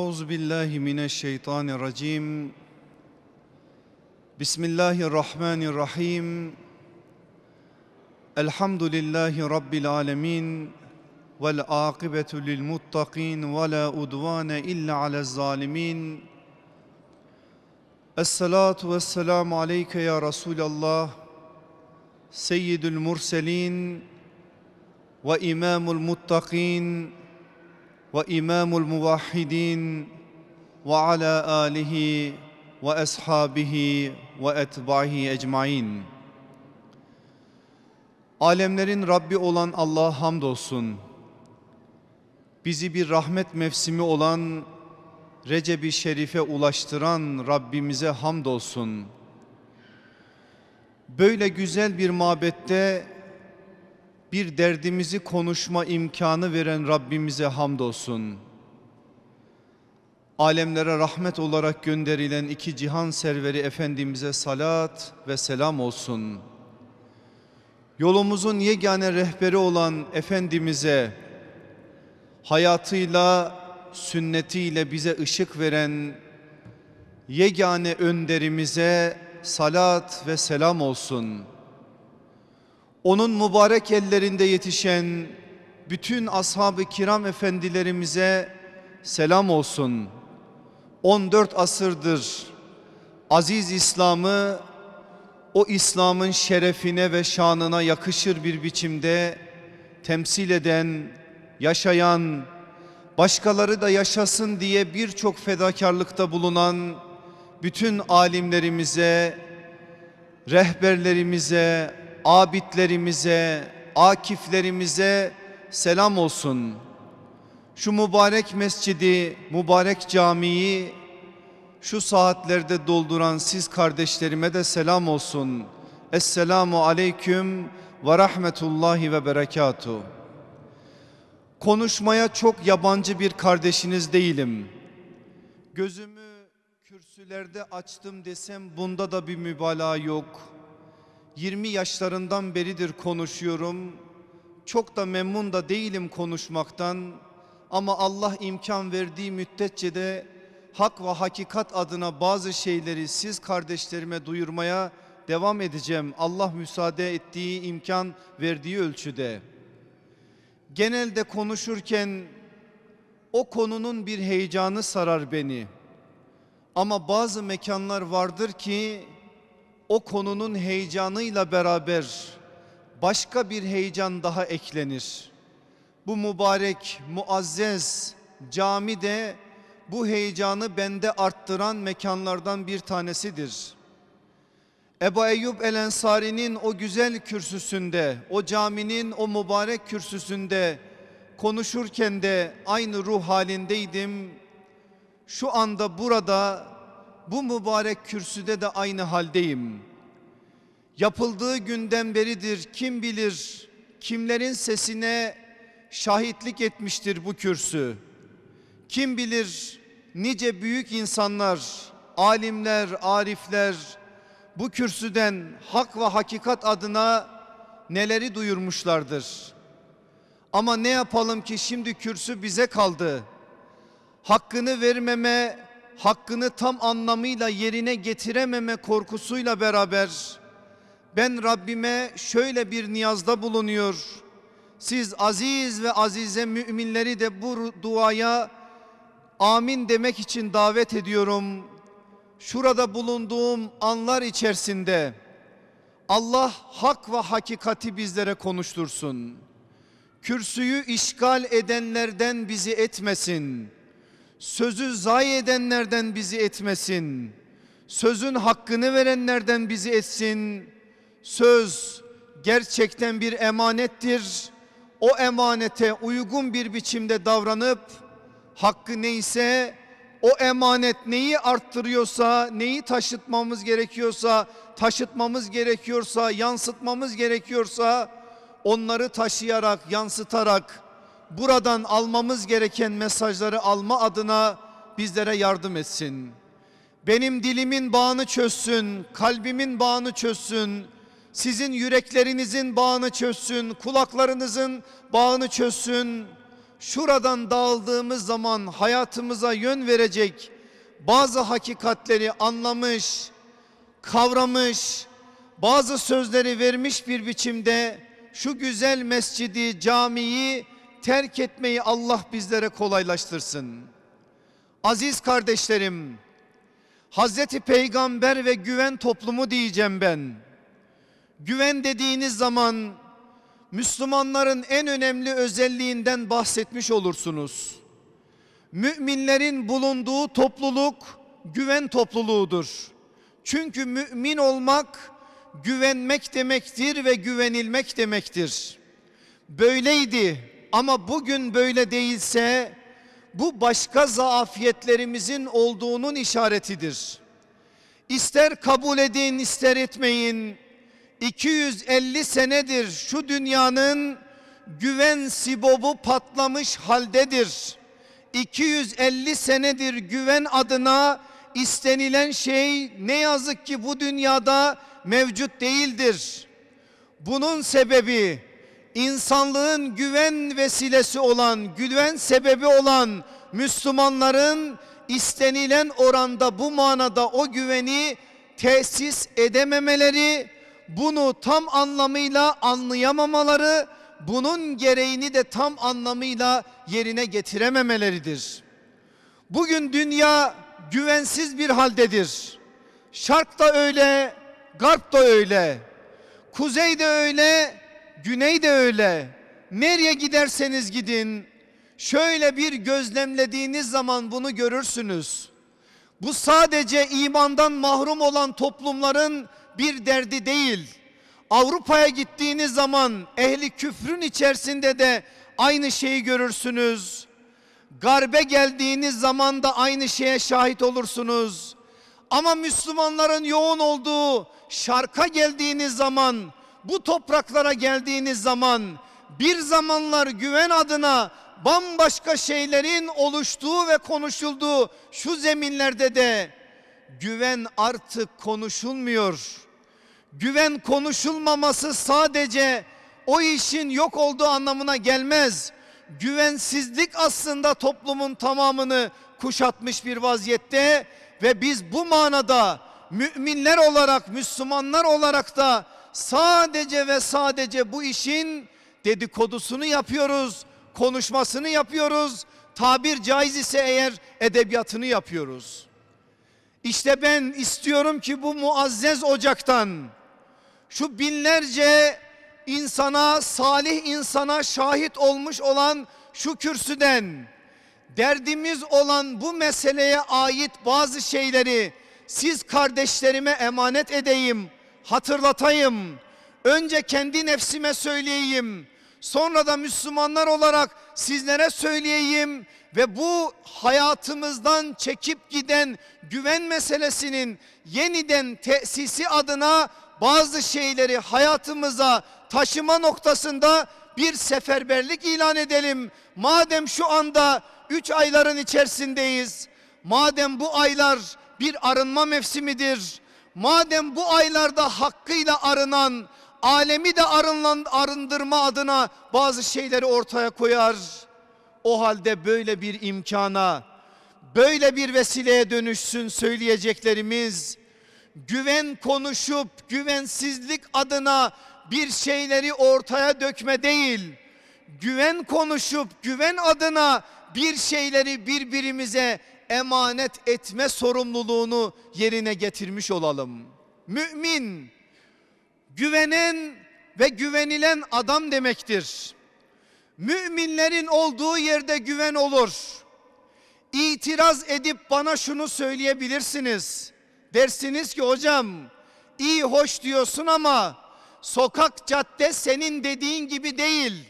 أعوذ بالله من الشيطان الرجيم بسم الله الرحمن الرحيم الحمد لله رب العالمين والعاقبة للمتقين ولا أدوان إلا على الظالمين الصلاة والسلام عليك يا رسول الله سيد المرسلين وإمام المتقين وإمام الموحدين وعلى آله وأصحابه وأتباعه أجمعين Alemlerin Rabbi olan Allah'a hamdolsun. Bizi bir rahmet mevsimi olan Recep-i Şerif'e ulaştıran Rabbimize hamdolsun. Böyle güzel bir mabette bir derdimizi konuşma imkanı veren Rabbimize hamdolsun. Alemlere rahmet olarak gönderilen iki cihan serveri Efendimiz'e salat ve selam olsun. Yolumuzun yegane rehberi olan Efendimiz'e hayatıyla, sünnetiyle bize ışık veren yegane önderimize salat ve selam olsun.'' onun mübarek ellerinde yetişen bütün ashab-ı kiram efendilerimize selam olsun. 14 asırdır aziz İslam'ı o İslam'ın şerefine ve şanına yakışır bir biçimde temsil eden, yaşayan, başkaları da yaşasın diye birçok fedakarlıkta bulunan bütün alimlerimize, rehberlerimize, abidlerimize, akiflerimize selam olsun. Şu mübarek mescidi, mübarek camiyi şu saatlerde dolduran siz kardeşlerime de selam olsun. Esselamu aleyküm ve rahmetullahi ve berekatu. Konuşmaya çok yabancı bir kardeşiniz değilim. Gözümü kürsülerde açtım desem bunda da bir mübalağa yok. 20 yaşlarından beridir konuşuyorum. Çok da memnun da değilim konuşmaktan. Ama Allah imkan verdiği müddetçe de hak ve hakikat adına bazı şeyleri siz kardeşlerime duyurmaya devam edeceğim. Allah müsaade ettiği imkan verdiği ölçüde. Genelde konuşurken o konunun bir heyecanı sarar beni. Ama bazı mekanlar vardır ki o konunun heyecanıyla beraber başka bir heyecan daha eklenir. Bu mübarek muazzez cami de bu heyecanı bende arttıran mekanlardan bir tanesidir. Ebu Eyyub El Ensari'nin o güzel kürsüsünde, o caminin o mübarek kürsüsünde konuşurken de aynı ruh halindeydim. Şu anda burada bu mübarek kürsüde de aynı haldeyim. Yapıldığı günden beridir kim bilir kimlerin sesine şahitlik etmiştir bu kürsü. Kim bilir nice büyük insanlar, alimler, arifler bu kürsüden hak ve hakikat adına neleri duyurmuşlardır. Ama ne yapalım ki şimdi kürsü bize kaldı. Hakkını vermeme hakkını tam anlamıyla yerine getirememe korkusuyla beraber ben Rabbime şöyle bir niyazda bulunuyor. Siz aziz ve azize müminleri de bu duaya amin demek için davet ediyorum. Şurada bulunduğum anlar içerisinde Allah hak ve hakikati bizlere konuştursun. Kürsüyü işgal edenlerden bizi etmesin.'' Sözü zayi edenlerden bizi etmesin. Sözün hakkını verenlerden bizi etsin. Söz gerçekten bir emanettir. O emanete uygun bir biçimde davranıp hakkı neyse o emanet neyi arttırıyorsa, neyi taşıtmamız gerekiyorsa, taşıtmamız gerekiyorsa, yansıtmamız gerekiyorsa onları taşıyarak, yansıtarak buradan almamız gereken mesajları alma adına bizlere yardım etsin. Benim dilimin bağını çözsün, kalbimin bağını çözsün, sizin yüreklerinizin bağını çözsün, kulaklarınızın bağını çözsün. Şuradan dağıldığımız zaman hayatımıza yön verecek bazı hakikatleri anlamış, kavramış, bazı sözleri vermiş bir biçimde şu güzel mescidi, camiyi terk etmeyi Allah bizlere kolaylaştırsın. Aziz kardeşlerim, Hazreti Peygamber ve güven toplumu diyeceğim ben. Güven dediğiniz zaman Müslümanların en önemli özelliğinden bahsetmiş olursunuz. Müminlerin bulunduğu topluluk güven topluluğudur. Çünkü mümin olmak güvenmek demektir ve güvenilmek demektir. Böyleydi ama bugün böyle değilse bu başka zaafiyetlerimizin olduğunun işaretidir. İster kabul edin ister etmeyin 250 senedir şu dünyanın güven sibobu patlamış haldedir. 250 senedir güven adına istenilen şey ne yazık ki bu dünyada mevcut değildir. Bunun sebebi insanlığın güven vesilesi olan, güven sebebi olan Müslümanların istenilen oranda bu manada o güveni tesis edememeleri, bunu tam anlamıyla anlayamamaları, bunun gereğini de tam anlamıyla yerine getirememeleridir. Bugün dünya güvensiz bir haldedir. Şark da öyle, garp da öyle, kuzey de öyle, güney de öyle. Nereye giderseniz gidin şöyle bir gözlemlediğiniz zaman bunu görürsünüz. Bu sadece imandan mahrum olan toplumların bir derdi değil. Avrupa'ya gittiğiniz zaman ehli küfrün içerisinde de aynı şeyi görürsünüz. Garbe geldiğiniz zaman da aynı şeye şahit olursunuz. Ama Müslümanların yoğun olduğu şarka geldiğiniz zaman bu topraklara geldiğiniz zaman bir zamanlar güven adına bambaşka şeylerin oluştuğu ve konuşulduğu şu zeminlerde de güven artık konuşulmuyor. Güven konuşulmaması sadece o işin yok olduğu anlamına gelmez. Güvensizlik aslında toplumun tamamını kuşatmış bir vaziyette ve biz bu manada müminler olarak Müslümanlar olarak da sadece ve sadece bu işin dedikodusunu yapıyoruz, konuşmasını yapıyoruz. Tabir caiz ise eğer edebiyatını yapıyoruz. İşte ben istiyorum ki bu muazzez ocaktan şu binlerce insana, salih insana şahit olmuş olan şu kürsüden derdimiz olan bu meseleye ait bazı şeyleri siz kardeşlerime emanet edeyim hatırlatayım. Önce kendi nefsime söyleyeyim. Sonra da Müslümanlar olarak sizlere söyleyeyim ve bu hayatımızdan çekip giden güven meselesinin yeniden tesisi adına bazı şeyleri hayatımıza taşıma noktasında bir seferberlik ilan edelim. Madem şu anda 3 ayların içerisindeyiz. Madem bu aylar bir arınma mevsimidir madem bu aylarda hakkıyla arınan, alemi de arındırma adına bazı şeyleri ortaya koyar. O halde böyle bir imkana, böyle bir vesileye dönüşsün söyleyeceklerimiz. Güven konuşup güvensizlik adına bir şeyleri ortaya dökme değil. Güven konuşup güven adına bir şeyleri birbirimize emanet etme sorumluluğunu yerine getirmiş olalım. Mümin güvenen ve güvenilen adam demektir. Müminlerin olduğu yerde güven olur. İtiraz edip bana şunu söyleyebilirsiniz. Dersiniz ki hocam iyi hoş diyorsun ama sokak cadde senin dediğin gibi değil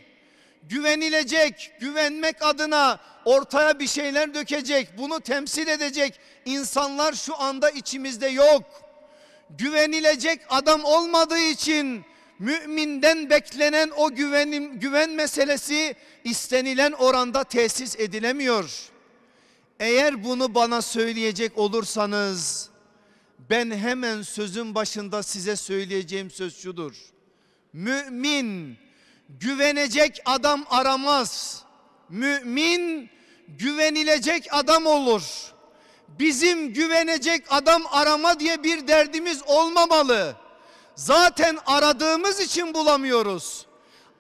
güvenilecek, güvenmek adına ortaya bir şeyler dökecek, bunu temsil edecek insanlar şu anda içimizde yok. Güvenilecek adam olmadığı için müminden beklenen o güvenim, güven meselesi istenilen oranda tesis edilemiyor. Eğer bunu bana söyleyecek olursanız ben hemen sözün başında size söyleyeceğim söz şudur. Mümin güvenecek adam aramaz. Mümin güvenilecek adam olur. Bizim güvenecek adam arama diye bir derdimiz olmamalı. Zaten aradığımız için bulamıyoruz.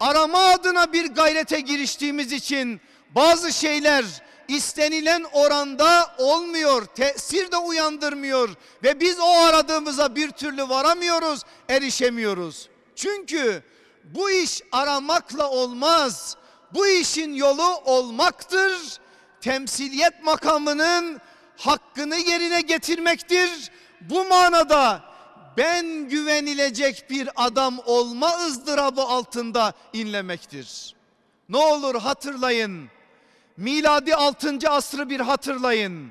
Arama adına bir gayrete giriştiğimiz için bazı şeyler istenilen oranda olmuyor. Tesir de uyandırmıyor ve biz o aradığımıza bir türlü varamıyoruz, erişemiyoruz. Çünkü bu iş aramakla olmaz. Bu işin yolu olmaktır. Temsiliyet makamının hakkını yerine getirmektir. Bu manada ben güvenilecek bir adam olma ızdırabı altında inlemektir. Ne olur hatırlayın. Miladi 6. asrı bir hatırlayın.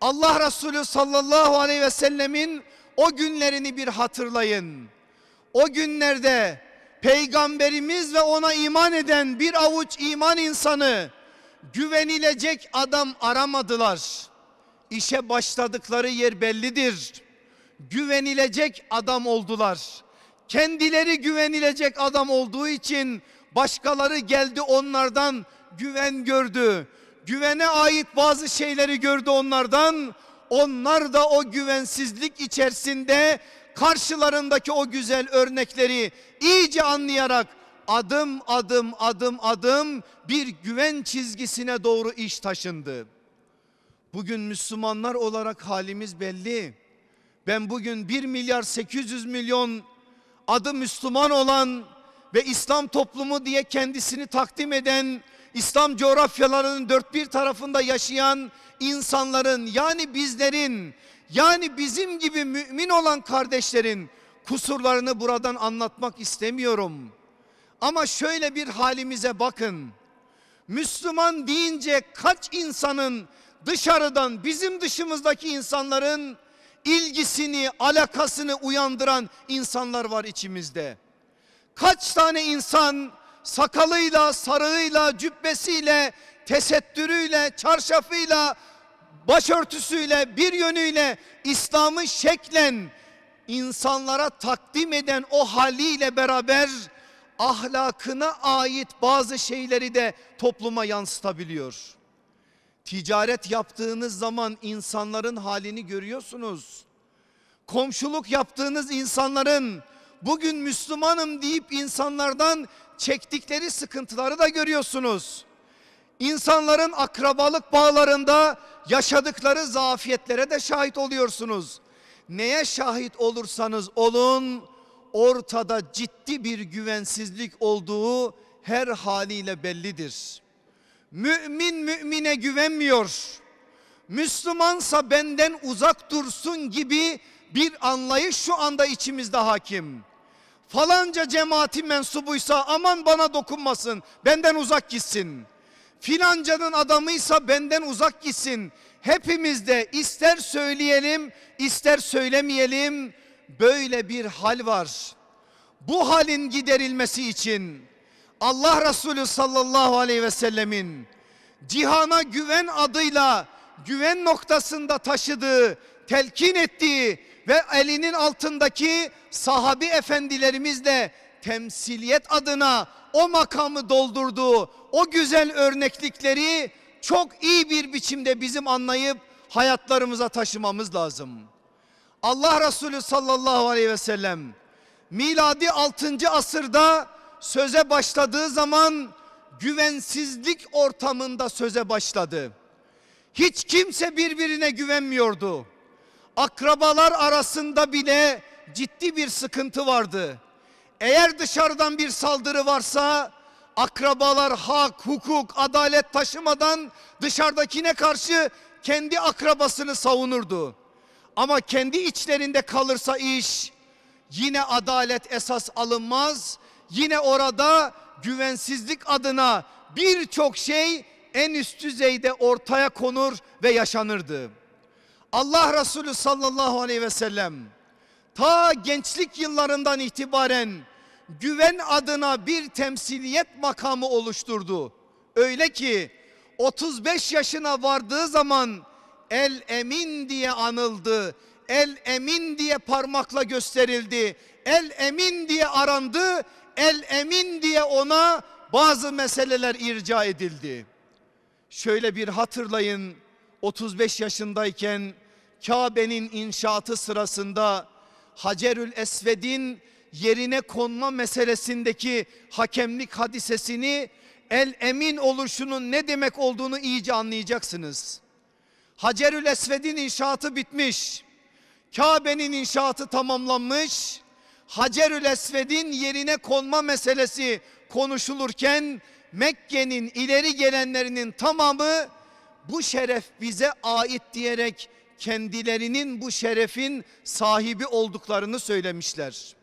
Allah Resulü sallallahu aleyhi ve sellemin o günlerini bir hatırlayın. O günlerde peygamberimiz ve ona iman eden bir avuç iman insanı güvenilecek adam aramadılar. İşe başladıkları yer bellidir. Güvenilecek adam oldular. Kendileri güvenilecek adam olduğu için başkaları geldi onlardan güven gördü. Güvene ait bazı şeyleri gördü onlardan. Onlar da o güvensizlik içerisinde karşılarındaki o güzel örnekleri iyice anlayarak adım adım adım adım bir güven çizgisine doğru iş taşındı. Bugün Müslümanlar olarak halimiz belli. Ben bugün 1 milyar 800 milyon adı Müslüman olan ve İslam toplumu diye kendisini takdim eden İslam coğrafyalarının dört bir tarafında yaşayan insanların yani bizlerin yani bizim gibi mümin olan kardeşlerin kusurlarını buradan anlatmak istemiyorum. Ama şöyle bir halimize bakın. Müslüman deyince kaç insanın dışarıdan bizim dışımızdaki insanların ilgisini, alakasını uyandıran insanlar var içimizde. Kaç tane insan sakalıyla, sarığıyla, cübbesiyle, tesettürüyle, çarşafıyla, başörtüsüyle bir yönüyle İslam'ı şeklen insanlara takdim eden o haliyle beraber ahlakına ait bazı şeyleri de topluma yansıtabiliyor. Ticaret yaptığınız zaman insanların halini görüyorsunuz. Komşuluk yaptığınız insanların bugün Müslümanım deyip insanlardan çektikleri sıkıntıları da görüyorsunuz. İnsanların akrabalık bağlarında yaşadıkları zafiyetlere de şahit oluyorsunuz. Neye şahit olursanız olun ortada ciddi bir güvensizlik olduğu her haliyle bellidir. Mümin mümine güvenmiyor. Müslümansa benden uzak dursun gibi bir anlayış şu anda içimizde hakim. Falanca cemaati mensubuysa aman bana dokunmasın benden uzak gitsin. Filancanın adamıysa benden uzak gitsin. Hepimiz de ister söyleyelim ister söylemeyelim böyle bir hal var. Bu halin giderilmesi için Allah Resulü sallallahu aleyhi ve sellemin cihana güven adıyla güven noktasında taşıdığı, telkin ettiği ve elinin altındaki sahabi efendilerimizle temsiliyet adına o makamı doldurduğu o güzel örneklikleri çok iyi bir biçimde bizim anlayıp hayatlarımıza taşımamız lazım. Allah Resulü sallallahu aleyhi ve sellem miladi 6. asırda söze başladığı zaman güvensizlik ortamında söze başladı. Hiç kimse birbirine güvenmiyordu. Akrabalar arasında bile ciddi bir sıkıntı vardı. Eğer dışarıdan bir saldırı varsa akrabalar hak, hukuk, adalet taşımadan dışarıdakine karşı kendi akrabasını savunurdu. Ama kendi içlerinde kalırsa iş yine adalet esas alınmaz. Yine orada güvensizlik adına birçok şey en üst düzeyde ortaya konur ve yaşanırdı. Allah Resulü sallallahu aleyhi ve sellem ta gençlik yıllarından itibaren güven adına bir temsiliyet makamı oluşturdu. Öyle ki 35 yaşına vardığı zaman el emin diye anıldı. El emin diye parmakla gösterildi. El emin diye arandı. El emin diye ona bazı meseleler irca edildi. Şöyle bir hatırlayın 35 yaşındayken Kabe'nin inşaatı sırasında Hacerül Esved'in yerine konma meselesindeki hakemlik hadisesini el emin oluşunun ne demek olduğunu iyice anlayacaksınız. Hacerül Esved'in inşaatı bitmiş. Kabe'nin inşaatı tamamlanmış. Hacerül Esved'in yerine konma meselesi konuşulurken Mekke'nin ileri gelenlerinin tamamı bu şeref bize ait diyerek kendilerinin bu şerefin sahibi olduklarını söylemişler.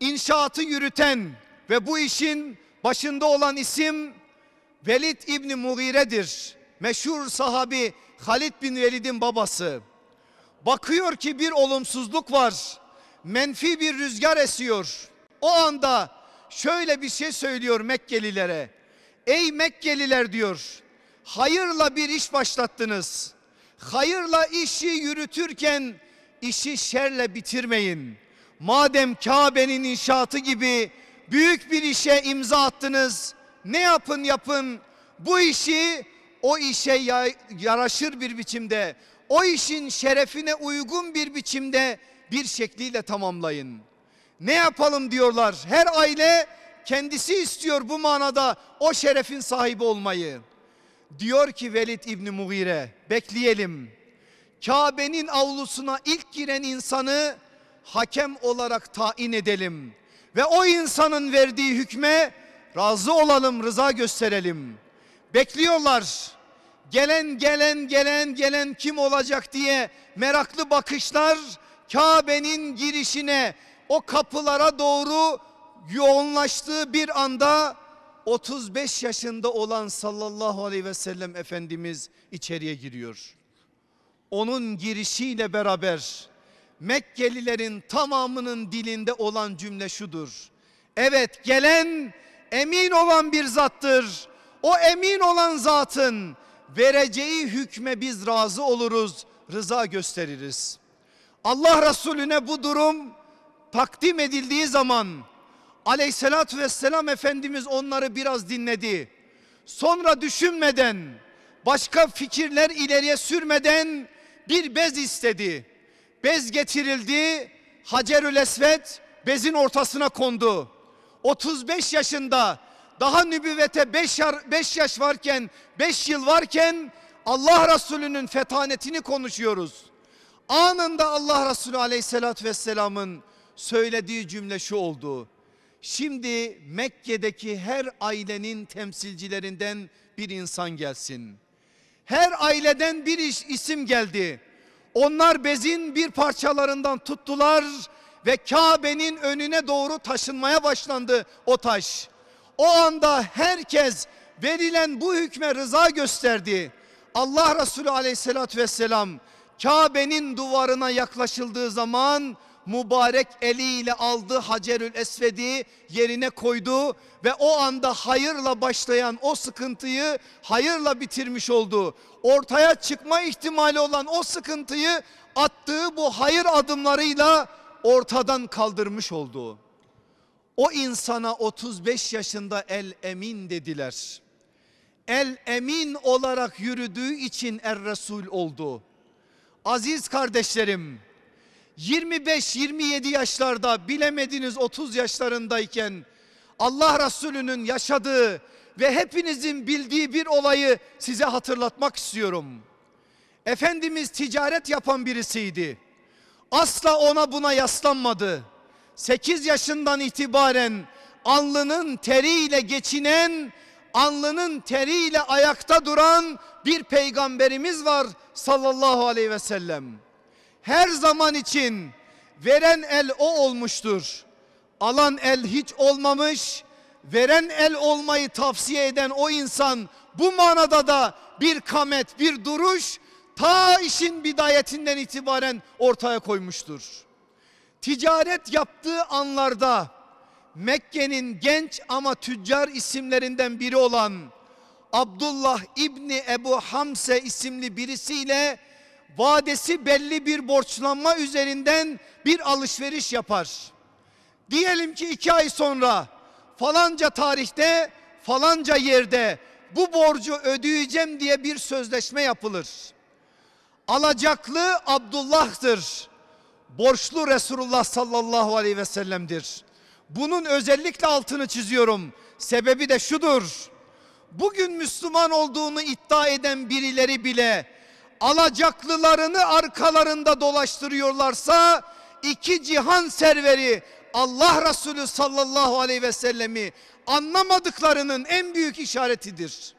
İnşaatı yürüten ve bu işin başında olan isim Velid İbni Mugire'dir. Meşhur sahabi Halid bin Velid'in babası. Bakıyor ki bir olumsuzluk var. Menfi bir rüzgar esiyor. O anda şöyle bir şey söylüyor Mekkelilere. Ey Mekkeliler diyor. Hayırla bir iş başlattınız. Hayırla işi yürütürken işi şerle bitirmeyin. Madem Kabe'nin inşaatı gibi büyük bir işe imza attınız. Ne yapın yapın bu işi o işe yaraşır bir biçimde, o işin şerefine uygun bir biçimde bir şekliyle tamamlayın. Ne yapalım diyorlar. Her aile kendisi istiyor bu manada o şerefin sahibi olmayı. Diyor ki Velid İbni Mughire bekleyelim. Kabe'nin avlusuna ilk giren insanı hakem olarak tayin edelim. Ve o insanın verdiği hükme razı olalım, rıza gösterelim. Bekliyorlar. Gelen gelen gelen gelen kim olacak diye meraklı bakışlar Kabe'nin girişine o kapılara doğru yoğunlaştığı bir anda 35 yaşında olan sallallahu aleyhi ve sellem Efendimiz içeriye giriyor. Onun girişiyle beraber Mekkelilerin tamamının dilinde olan cümle şudur. Evet gelen emin olan bir zattır. O emin olan zatın vereceği hükme biz razı oluruz, rıza gösteririz. Allah Resulüne bu durum takdim edildiği zaman Aleyhissalatü vesselam Efendimiz onları biraz dinledi. Sonra düşünmeden başka fikirler ileriye sürmeden bir bez istedi. Bez getirildi. Hacerül Esved bezin ortasına kondu. 35 yaşında daha nübüvvete 5 yaş varken 5 yıl varken Allah Resulü'nün fetanetini konuşuyoruz. Anında Allah Resulü aleyhissalatü vesselamın söylediği cümle şu oldu. Şimdi Mekke'deki her ailenin temsilcilerinden bir insan gelsin. Her aileden bir iş, isim geldi. Onlar bezin bir parçalarından tuttular ve Kabe'nin önüne doğru taşınmaya başlandı o taş. O anda herkes verilen bu hükme rıza gösterdi. Allah Resulü aleyhissalatü vesselam Kabe'nin duvarına yaklaşıldığı zaman mübarek eliyle aldı Hacerül Esved'i yerine koydu ve o anda hayırla başlayan o sıkıntıyı hayırla bitirmiş oldu. Ortaya çıkma ihtimali olan o sıkıntıyı attığı bu hayır adımlarıyla ortadan kaldırmış oldu. O insana 35 yaşında el emin dediler. El emin olarak yürüdüğü için er resul oldu. Aziz kardeşlerim 25-27 yaşlarda bilemediniz 30 yaşlarındayken Allah Resulü'nün yaşadığı ve hepinizin bildiği bir olayı size hatırlatmak istiyorum. Efendimiz ticaret yapan birisiydi. Asla ona buna yaslanmadı. 8 yaşından itibaren alnının teriyle geçinen, alnının teriyle ayakta duran bir peygamberimiz var sallallahu aleyhi ve sellem her zaman için veren el o olmuştur. Alan el hiç olmamış, veren el olmayı tavsiye eden o insan bu manada da bir kamet, bir duruş ta işin bidayetinden itibaren ortaya koymuştur. Ticaret yaptığı anlarda Mekke'nin genç ama tüccar isimlerinden biri olan Abdullah İbni Ebu Hamse isimli birisiyle vadesi belli bir borçlanma üzerinden bir alışveriş yapar. Diyelim ki iki ay sonra falanca tarihte falanca yerde bu borcu ödeyeceğim diye bir sözleşme yapılır. Alacaklı Abdullah'tır. Borçlu Resulullah sallallahu aleyhi ve sellem'dir. Bunun özellikle altını çiziyorum. Sebebi de şudur. Bugün Müslüman olduğunu iddia eden birileri bile alacaklılarını arkalarında dolaştırıyorlarsa iki cihan serveri Allah Resulü sallallahu aleyhi ve sellemi anlamadıklarının en büyük işaretidir.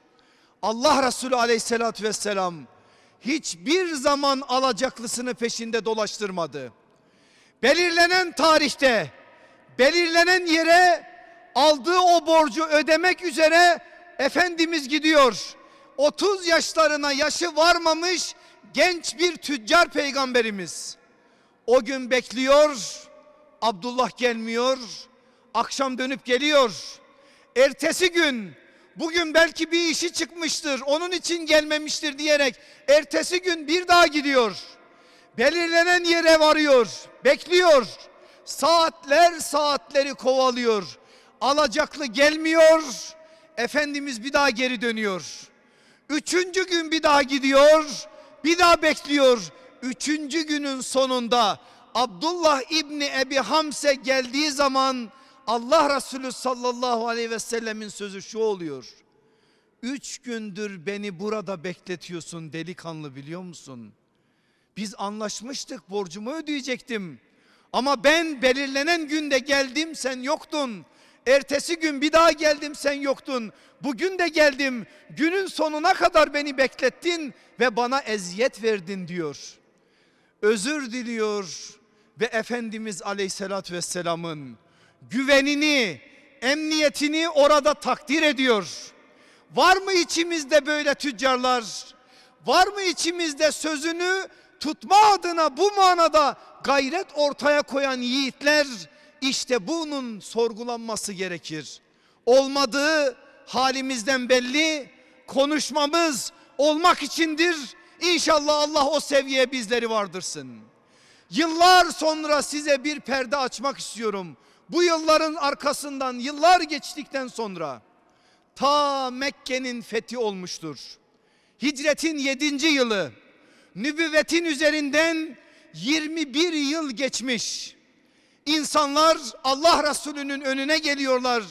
Allah Resulü aleyhissalatü vesselam hiçbir zaman alacaklısını peşinde dolaştırmadı. Belirlenen tarihte belirlenen yere aldığı o borcu ödemek üzere Efendimiz gidiyor. 30 yaşlarına yaşı varmamış genç bir tüccar peygamberimiz. O gün bekliyor, Abdullah gelmiyor, akşam dönüp geliyor. Ertesi gün bugün belki bir işi çıkmıştır, onun için gelmemiştir diyerek ertesi gün bir daha gidiyor. Belirlenen yere varıyor, bekliyor. Saatler saatleri kovalıyor. Alacaklı gelmiyor. Efendimiz bir daha geri dönüyor. Üçüncü gün bir daha gidiyor, bir daha bekliyor. Üçüncü günün sonunda Abdullah İbni Ebi Hamse geldiği zaman Allah Resulü sallallahu aleyhi ve sellemin sözü şu oluyor. Üç gündür beni burada bekletiyorsun delikanlı biliyor musun? Biz anlaşmıştık borcumu ödeyecektim. Ama ben belirlenen günde geldim sen yoktun. Ertesi gün bir daha geldim sen yoktun. Bugün de geldim. Günün sonuna kadar beni beklettin ve bana eziyet verdin diyor. Özür diliyor ve Efendimiz Aleyhisselatü Vesselam'ın güvenini, emniyetini orada takdir ediyor. Var mı içimizde böyle tüccarlar? Var mı içimizde sözünü tutma adına bu manada gayret ortaya koyan yiğitler? İşte bunun sorgulanması gerekir. Olmadığı halimizden belli konuşmamız olmak içindir. İnşallah Allah o seviyeye bizleri vardırsın. Yıllar sonra size bir perde açmak istiyorum. Bu yılların arkasından yıllar geçtikten sonra ta Mekke'nin fethi olmuştur. Hicretin 7. yılı nübüvvetin üzerinden 21 yıl geçmiş. İnsanlar Allah Resulü'nün önüne geliyorlar.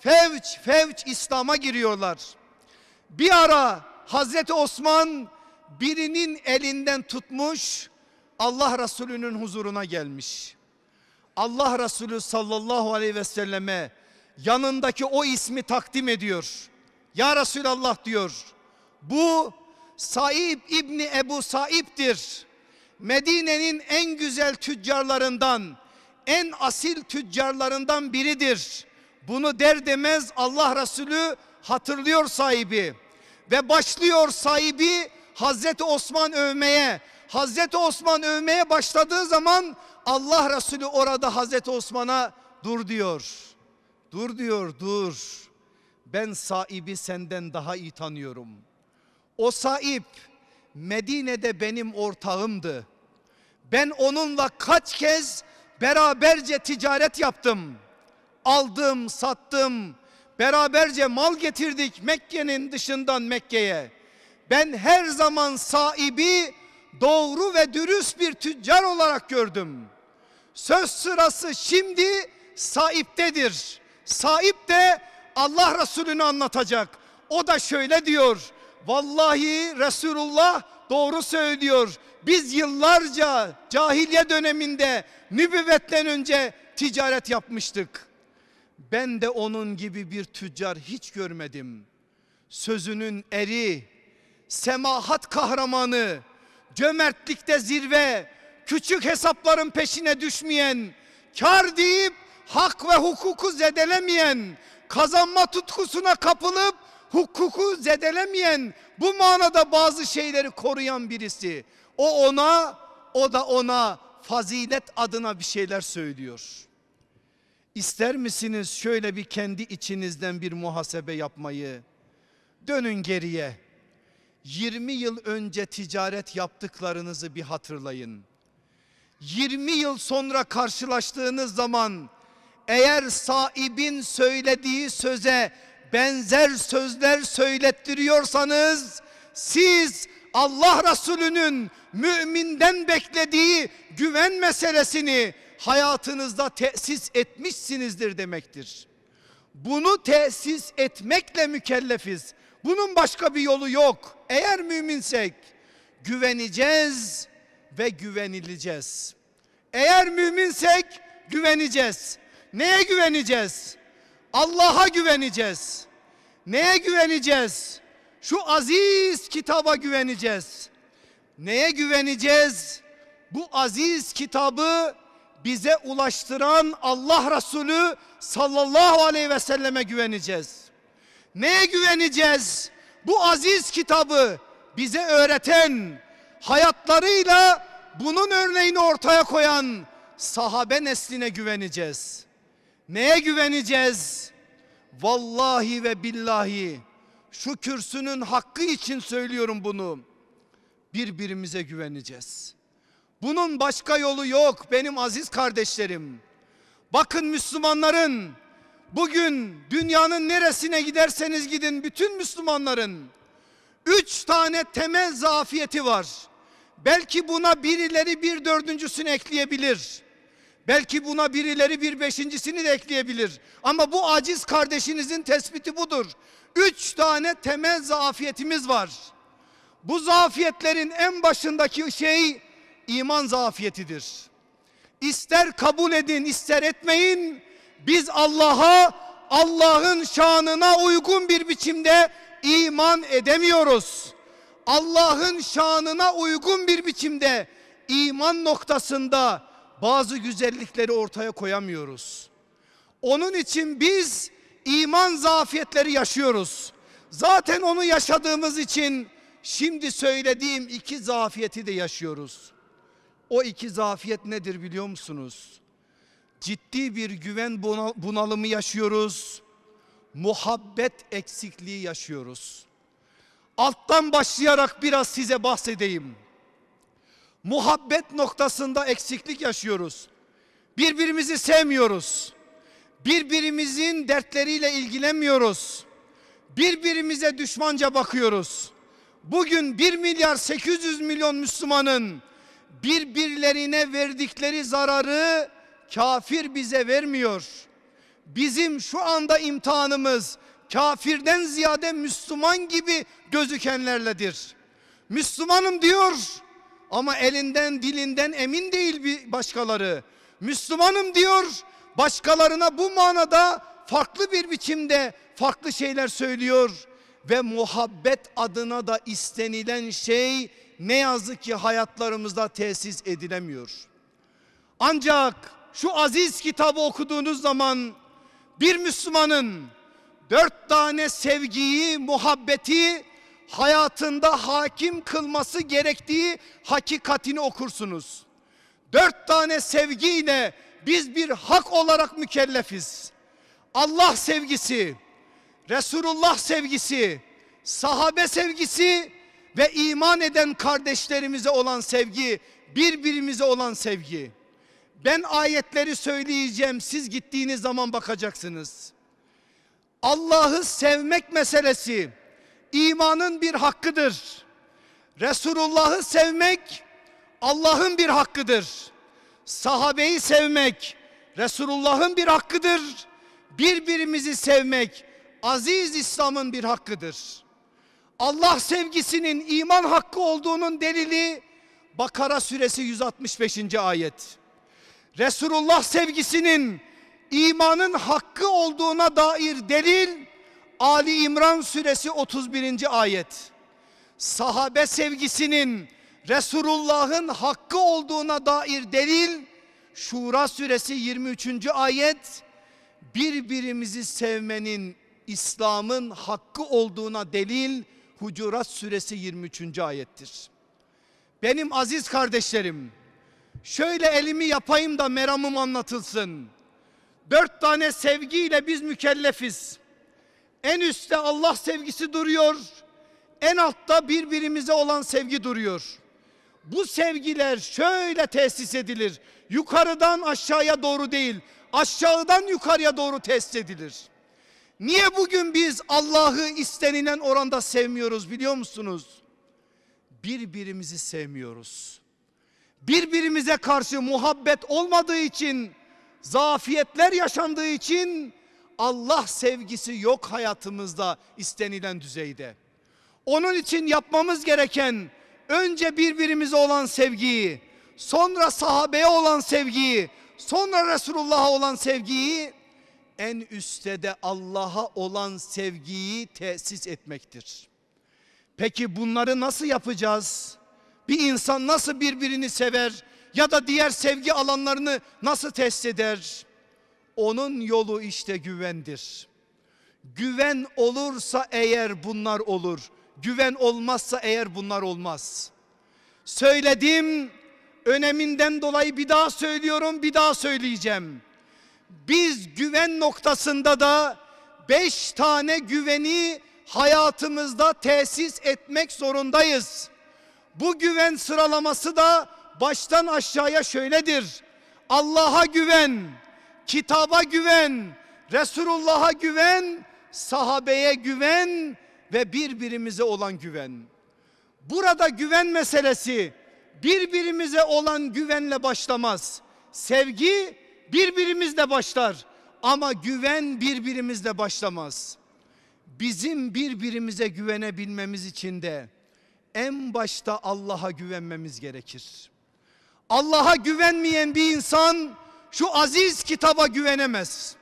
Fevç fevç İslam'a giriyorlar. Bir ara Hazreti Osman birinin elinden tutmuş Allah Resulü'nün huzuruna gelmiş. Allah Resulü sallallahu aleyhi ve selleme yanındaki o ismi takdim ediyor. Ya Resulallah diyor. Bu Saib İbni Ebu Saib'dir. Medine'nin en güzel tüccarlarından en asil tüccarlarından biridir. Bunu der demez Allah Resulü hatırlıyor sahibi ve başlıyor sahibi Hazreti Osman övmeye. Hazreti Osman övmeye başladığı zaman Allah Resulü orada Hazreti Osman'a dur diyor. Dur diyor dur. Ben sahibi senden daha iyi tanıyorum. O sahip Medine'de benim ortağımdı. Ben onunla kaç kez beraberce ticaret yaptım. Aldım, sattım. Beraberce mal getirdik Mekke'nin dışından Mekke'ye. Ben her zaman sahibi doğru ve dürüst bir tüccar olarak gördüm. Söz sırası şimdi sahiptedir. Sahip de Allah Resulü'nü anlatacak. O da şöyle diyor. Vallahi Resulullah doğru söylüyor biz yıllarca cahiliye döneminde nübüvvetten önce ticaret yapmıştık. Ben de onun gibi bir tüccar hiç görmedim. Sözünün eri, semahat kahramanı, cömertlikte zirve, küçük hesapların peşine düşmeyen, kar deyip hak ve hukuku zedelemeyen, kazanma tutkusuna kapılıp hukuku zedelemeyen, bu manada bazı şeyleri koruyan birisi. O ona, o da ona fazilet adına bir şeyler söylüyor. İster misiniz şöyle bir kendi içinizden bir muhasebe yapmayı? Dönün geriye. 20 yıl önce ticaret yaptıklarınızı bir hatırlayın. 20 yıl sonra karşılaştığınız zaman eğer sahibin söylediği söze benzer sözler söylettiriyorsanız siz Allah Resulü'nün müminden beklediği güven meselesini hayatınızda tesis etmişsinizdir demektir. Bunu tesis etmekle mükellefiz. Bunun başka bir yolu yok. Eğer müminsek güveneceğiz ve güvenileceğiz. Eğer müminsek güveneceğiz. Neye güveneceğiz? Allah'a güveneceğiz. Neye güveneceğiz? şu aziz kitaba güveneceğiz. Neye güveneceğiz? Bu aziz kitabı bize ulaştıran Allah Resulü sallallahu aleyhi ve selleme güveneceğiz. Neye güveneceğiz? Bu aziz kitabı bize öğreten, hayatlarıyla bunun örneğini ortaya koyan sahabe nesline güveneceğiz. Neye güveneceğiz? Vallahi ve billahi şu kürsünün hakkı için söylüyorum bunu. Birbirimize güveneceğiz. Bunun başka yolu yok benim aziz kardeşlerim. Bakın Müslümanların bugün dünyanın neresine giderseniz gidin bütün Müslümanların üç tane temel zafiyeti var. Belki buna birileri bir dördüncüsünü ekleyebilir. Belki buna birileri bir beşincisini de ekleyebilir. Ama bu aciz kardeşinizin tespiti budur üç tane temel zafiyetimiz var. Bu zafiyetlerin en başındaki şey iman zafiyetidir. İster kabul edin ister etmeyin biz Allah'a Allah'ın şanına uygun bir biçimde iman edemiyoruz. Allah'ın şanına uygun bir biçimde iman noktasında bazı güzellikleri ortaya koyamıyoruz. Onun için biz iman zafiyetleri yaşıyoruz. Zaten onu yaşadığımız için şimdi söylediğim iki zafiyeti de yaşıyoruz. O iki zafiyet nedir biliyor musunuz? Ciddi bir güven bunalımı yaşıyoruz. Muhabbet eksikliği yaşıyoruz. Alttan başlayarak biraz size bahsedeyim. Muhabbet noktasında eksiklik yaşıyoruz. Birbirimizi sevmiyoruz. Birbirimizin dertleriyle ilgilenmiyoruz. Birbirimize düşmanca bakıyoruz. Bugün 1 milyar 800 milyon Müslümanın birbirlerine verdikleri zararı kafir bize vermiyor. Bizim şu anda imtihanımız kafirden ziyade Müslüman gibi gözükenlerledir. Müslümanım diyor ama elinden dilinden emin değil bir başkaları. Müslümanım diyor başkalarına bu manada farklı bir biçimde farklı şeyler söylüyor ve muhabbet adına da istenilen şey ne yazık ki hayatlarımızda tesis edilemiyor. Ancak şu aziz kitabı okuduğunuz zaman bir Müslümanın dört tane sevgiyi, muhabbeti hayatında hakim kılması gerektiği hakikatini okursunuz. Dört tane sevgiyle biz bir hak olarak mükellefiz. Allah sevgisi, Resulullah sevgisi, sahabe sevgisi ve iman eden kardeşlerimize olan sevgi, birbirimize olan sevgi. Ben ayetleri söyleyeceğim. Siz gittiğiniz zaman bakacaksınız. Allah'ı sevmek meselesi imanın bir hakkıdır. Resulullah'ı sevmek Allah'ın bir hakkıdır sahabeyi sevmek Resulullah'ın bir hakkıdır. Birbirimizi sevmek aziz İslam'ın bir hakkıdır. Allah sevgisinin iman hakkı olduğunun delili Bakara suresi 165. ayet. Resulullah sevgisinin imanın hakkı olduğuna dair delil Ali İmran suresi 31. ayet. Sahabe sevgisinin Resulullah'ın hakkı olduğuna dair delil Şura suresi 23. ayet birbirimizi sevmenin İslam'ın hakkı olduğuna delil Hucurat suresi 23. ayettir. Benim aziz kardeşlerim şöyle elimi yapayım da meramım anlatılsın. Dört tane sevgiyle biz mükellefiz. En üstte Allah sevgisi duruyor. En altta birbirimize olan sevgi duruyor bu sevgiler şöyle tesis edilir. Yukarıdan aşağıya doğru değil, aşağıdan yukarıya doğru tesis edilir. Niye bugün biz Allah'ı istenilen oranda sevmiyoruz biliyor musunuz? Birbirimizi sevmiyoruz. Birbirimize karşı muhabbet olmadığı için, zafiyetler yaşandığı için Allah sevgisi yok hayatımızda istenilen düzeyde. Onun için yapmamız gereken önce birbirimize olan sevgiyi, sonra sahabeye olan sevgiyi, sonra Resulullah'a olan sevgiyi, en üstte de Allah'a olan sevgiyi tesis etmektir. Peki bunları nasıl yapacağız? Bir insan nasıl birbirini sever ya da diğer sevgi alanlarını nasıl test eder? Onun yolu işte güvendir. Güven olursa eğer bunlar olur. Güven olmazsa eğer bunlar olmaz. Söyledim öneminden dolayı bir daha söylüyorum bir daha söyleyeceğim. Biz güven noktasında da beş tane güveni hayatımızda tesis etmek zorundayız. Bu güven sıralaması da baştan aşağıya şöyledir. Allah'a güven, kitaba güven, Resulullah'a güven, sahabeye güven, ve birbirimize olan güven. Burada güven meselesi birbirimize olan güvenle başlamaz. Sevgi birbirimizle başlar ama güven birbirimizle başlamaz. Bizim birbirimize güvenebilmemiz için de en başta Allah'a güvenmemiz gerekir. Allah'a güvenmeyen bir insan şu aziz kitaba güvenemez.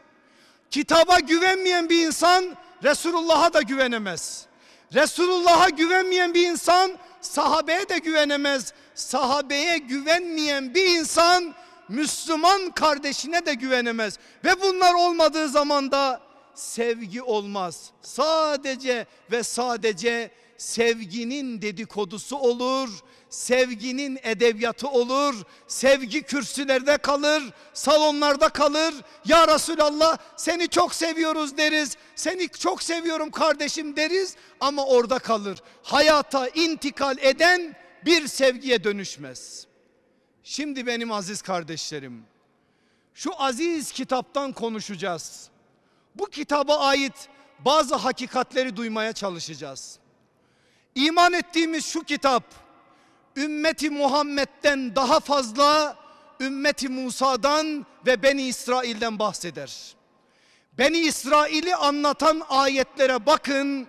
Kitaba güvenmeyen bir insan Resulullah'a da güvenemez. Resulullah'a güvenmeyen bir insan sahabeye de güvenemez. Sahabeye güvenmeyen bir insan Müslüman kardeşine de güvenemez. Ve bunlar olmadığı zaman da sevgi olmaz. Sadece ve sadece sevginin dedikodusu olur Sevginin edebiyatı olur. Sevgi kürsülerde kalır, salonlarda kalır. Ya Resulallah seni çok seviyoruz deriz. Seni çok seviyorum kardeşim deriz ama orada kalır. Hayata intikal eden bir sevgiye dönüşmez. Şimdi benim aziz kardeşlerim şu aziz kitaptan konuşacağız. Bu kitaba ait bazı hakikatleri duymaya çalışacağız. İman ettiğimiz şu kitap ümmeti Muhammed'den daha fazla ümmeti Musa'dan ve Beni İsrail'den bahseder. Beni İsrail'i anlatan ayetlere bakın.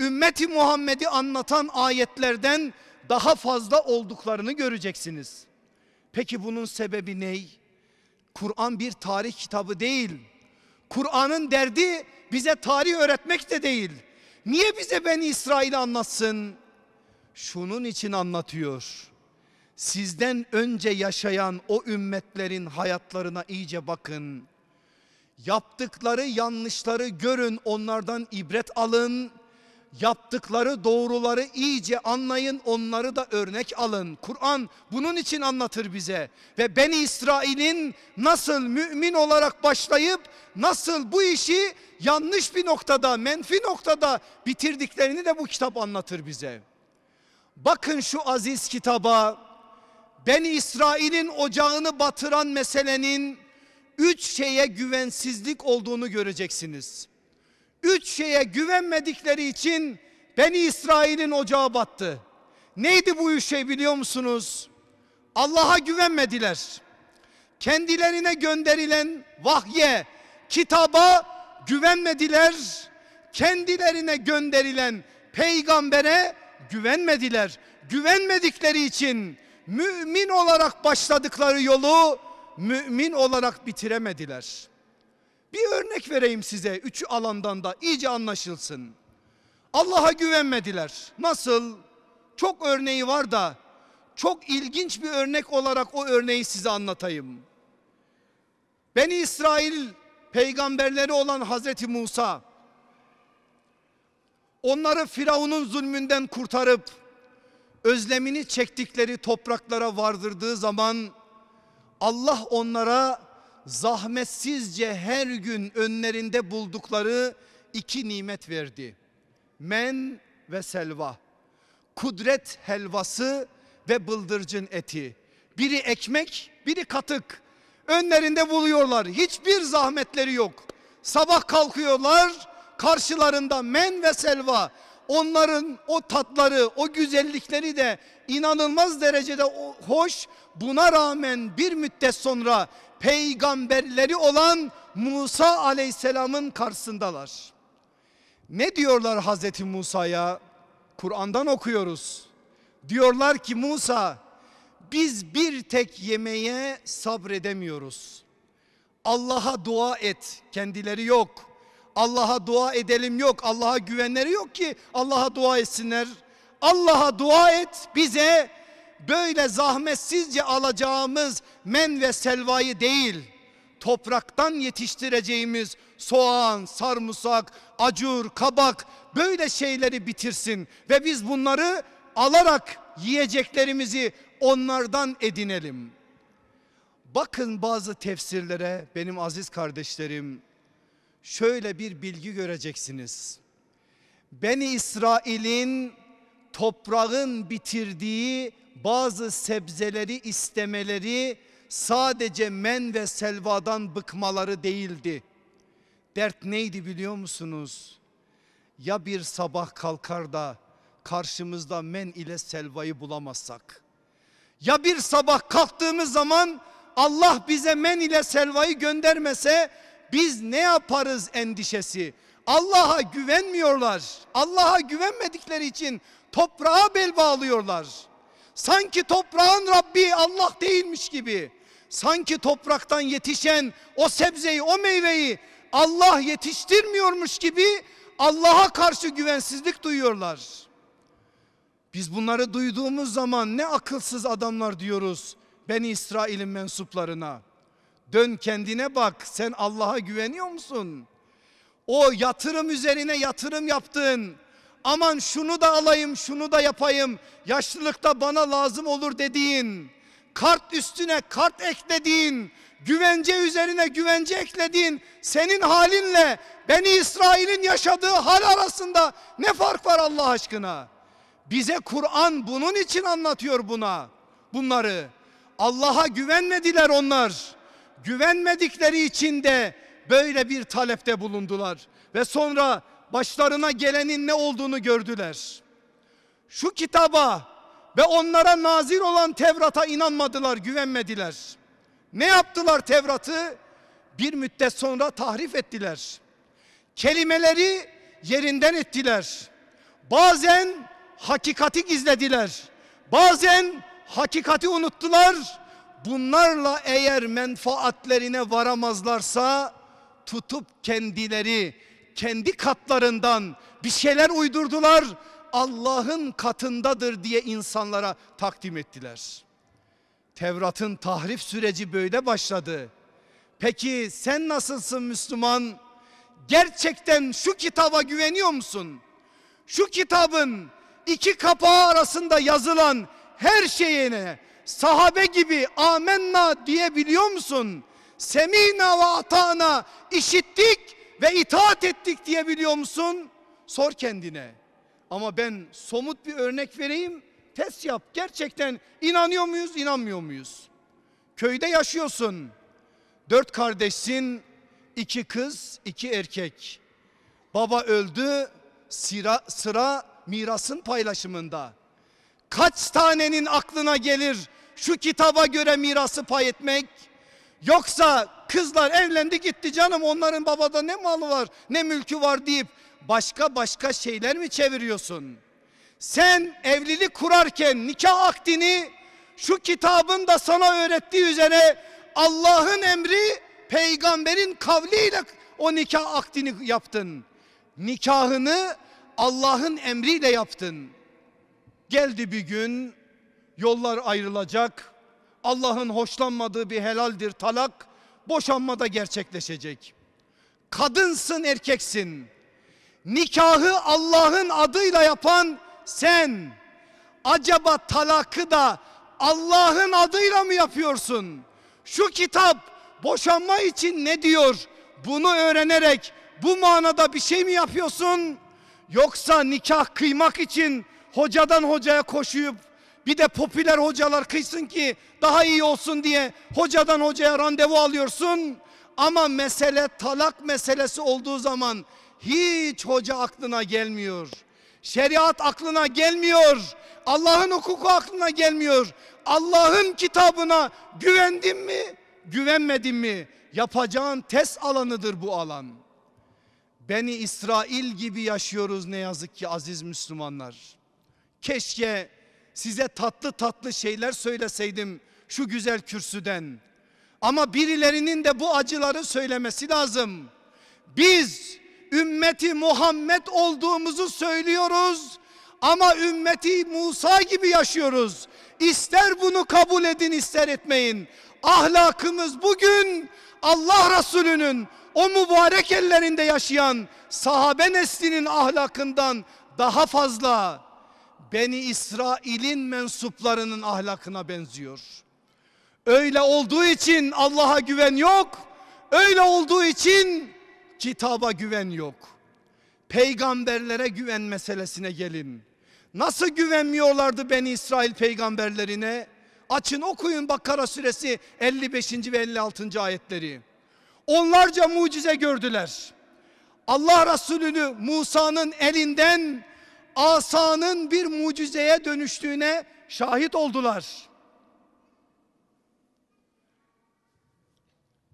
Ümmeti Muhammed'i anlatan ayetlerden daha fazla olduklarını göreceksiniz. Peki bunun sebebi ney? Kur'an bir tarih kitabı değil. Kur'an'ın derdi bize tarih öğretmek de değil. Niye bize Beni İsrail'i anlatsın? şunun için anlatıyor. Sizden önce yaşayan o ümmetlerin hayatlarına iyice bakın. Yaptıkları yanlışları görün onlardan ibret alın. Yaptıkları doğruları iyice anlayın onları da örnek alın. Kur'an bunun için anlatır bize. Ve ben İsrail'in nasıl mümin olarak başlayıp nasıl bu işi yanlış bir noktada menfi noktada bitirdiklerini de bu kitap anlatır bize. Bakın şu aziz kitaba Ben İsrail'in ocağını batıran meselenin üç şeye güvensizlik olduğunu göreceksiniz. Üç şeye güvenmedikleri için Beni İsrail'in ocağı battı. Neydi bu üç şey biliyor musunuz? Allah'a güvenmediler. Kendilerine gönderilen vahye, kitaba güvenmediler. Kendilerine gönderilen peygambere güvenmediler. Güvenmedikleri için mümin olarak başladıkları yolu mümin olarak bitiremediler. Bir örnek vereyim size üç alandan da iyice anlaşılsın. Allah'a güvenmediler. Nasıl? Çok örneği var da çok ilginç bir örnek olarak o örneği size anlatayım. Beni İsrail peygamberleri olan Hazreti Musa onları Firavun'un zulmünden kurtarıp özlemini çektikleri topraklara vardırdığı zaman Allah onlara zahmetsizce her gün önlerinde buldukları iki nimet verdi. Men ve selva. Kudret helvası ve bıldırcın eti. Biri ekmek, biri katık. Önlerinde buluyorlar. Hiçbir zahmetleri yok. Sabah kalkıyorlar, karşılarında men ve selva onların o tatları, o güzellikleri de inanılmaz derecede hoş. Buna rağmen bir müddet sonra peygamberleri olan Musa aleyhisselamın karşısındalar. Ne diyorlar Hazreti Musa'ya? Kur'an'dan okuyoruz. Diyorlar ki Musa biz bir tek yemeğe sabredemiyoruz. Allah'a dua et kendileri yok. Allah'a dua edelim yok. Allah'a güvenleri yok ki Allah'a dua etsinler. Allah'a dua et bize böyle zahmetsizce alacağımız men ve selvayı değil topraktan yetiştireceğimiz soğan, sarımsak, acur, kabak böyle şeyleri bitirsin ve biz bunları alarak yiyeceklerimizi onlardan edinelim. Bakın bazı tefsirlere benim aziz kardeşlerim şöyle bir bilgi göreceksiniz. Beni İsrail'in toprağın bitirdiği bazı sebzeleri istemeleri sadece men ve selvadan bıkmaları değildi. Dert neydi biliyor musunuz? Ya bir sabah kalkar da karşımızda men ile selvayı bulamazsak? Ya bir sabah kalktığımız zaman Allah bize men ile selvayı göndermese biz ne yaparız endişesi. Allah'a güvenmiyorlar. Allah'a güvenmedikleri için toprağa bel bağlıyorlar. Sanki toprağın Rabbi Allah değilmiş gibi. Sanki topraktan yetişen o sebzeyi, o meyveyi Allah yetiştirmiyormuş gibi Allah'a karşı güvensizlik duyuyorlar. Biz bunları duyduğumuz zaman ne akılsız adamlar diyoruz. Ben İsrail'in mensuplarına. Dön kendine bak. Sen Allah'a güveniyor musun? O yatırım üzerine yatırım yaptın. Aman şunu da alayım, şunu da yapayım. Yaşlılıkta bana lazım olur dediğin. Kart üstüne kart eklediğin güvence üzerine güvence eklediğin senin halinle Beni İsrail'in yaşadığı hal arasında ne fark var Allah aşkına? Bize Kur'an bunun için anlatıyor buna bunları. Allah'a güvenmediler onlar güvenmedikleri için de böyle bir talepte bulundular. Ve sonra başlarına gelenin ne olduğunu gördüler. Şu kitaba ve onlara nazir olan Tevrat'a inanmadılar, güvenmediler. Ne yaptılar Tevrat'ı? Bir müddet sonra tahrif ettiler. Kelimeleri yerinden ettiler. Bazen hakikati gizlediler. Bazen hakikati unuttular bunlarla eğer menfaatlerine varamazlarsa tutup kendileri kendi katlarından bir şeyler uydurdular. Allah'ın katındadır diye insanlara takdim ettiler. Tevrat'ın tahrif süreci böyle başladı. Peki sen nasılsın Müslüman? Gerçekten şu kitaba güveniyor musun? Şu kitabın iki kapağı arasında yazılan her şeyine, sahabe gibi amenna diyebiliyor musun? Semina ve atana işittik ve itaat ettik diyebiliyor musun? Sor kendine. Ama ben somut bir örnek vereyim. Test yap. Gerçekten inanıyor muyuz, inanmıyor muyuz? Köyde yaşıyorsun. Dört kardeşsin, iki kız, iki erkek. Baba öldü, sıra, sıra mirasın paylaşımında. Kaç tanenin aklına gelir şu kitaba göre mirası pay etmek? Yoksa kızlar evlendi gitti canım onların babada ne malı var ne mülkü var deyip başka başka şeyler mi çeviriyorsun? Sen evlilik kurarken nikah akdini şu kitabın da sana öğrettiği üzere Allah'ın emri peygamberin kavliyle o nikah akdini yaptın. Nikahını Allah'ın emriyle yaptın. Geldi bir gün yollar ayrılacak. Allah'ın hoşlanmadığı bir helaldir talak. Boşanma da gerçekleşecek. Kadınsın erkeksin. Nikahı Allah'ın adıyla yapan sen. Acaba talakı da Allah'ın adıyla mı yapıyorsun? Şu kitap boşanma için ne diyor? Bunu öğrenerek bu manada bir şey mi yapıyorsun? Yoksa nikah kıymak için hocadan hocaya koşuyup bir de popüler hocalar kıysın ki daha iyi olsun diye hocadan hocaya randevu alıyorsun. Ama mesele talak meselesi olduğu zaman hiç hoca aklına gelmiyor. Şeriat aklına gelmiyor. Allah'ın hukuku aklına gelmiyor. Allah'ın kitabına güvendin mi? Güvenmedin mi? Yapacağın test alanıdır bu alan. Beni İsrail gibi yaşıyoruz ne yazık ki aziz Müslümanlar. Keşke size tatlı tatlı şeyler söyleseydim şu güzel kürsüden. Ama birilerinin de bu acıları söylemesi lazım. Biz ümmeti Muhammed olduğumuzu söylüyoruz ama ümmeti Musa gibi yaşıyoruz. İster bunu kabul edin ister etmeyin. Ahlakımız bugün Allah Resulü'nün o mübarek ellerinde yaşayan sahabe neslinin ahlakından daha fazla. Beni İsrail'in mensuplarının ahlakına benziyor. Öyle olduğu için Allah'a güven yok. Öyle olduğu için kitaba güven yok. Peygamberlere güven meselesine gelin. Nasıl güvenmiyorlardı Beni İsrail peygamberlerine? Açın okuyun Bakara suresi 55. ve 56. ayetleri. Onlarca mucize gördüler. Allah Resulü'nü Musa'nın elinden asanın bir mucizeye dönüştüğüne şahit oldular.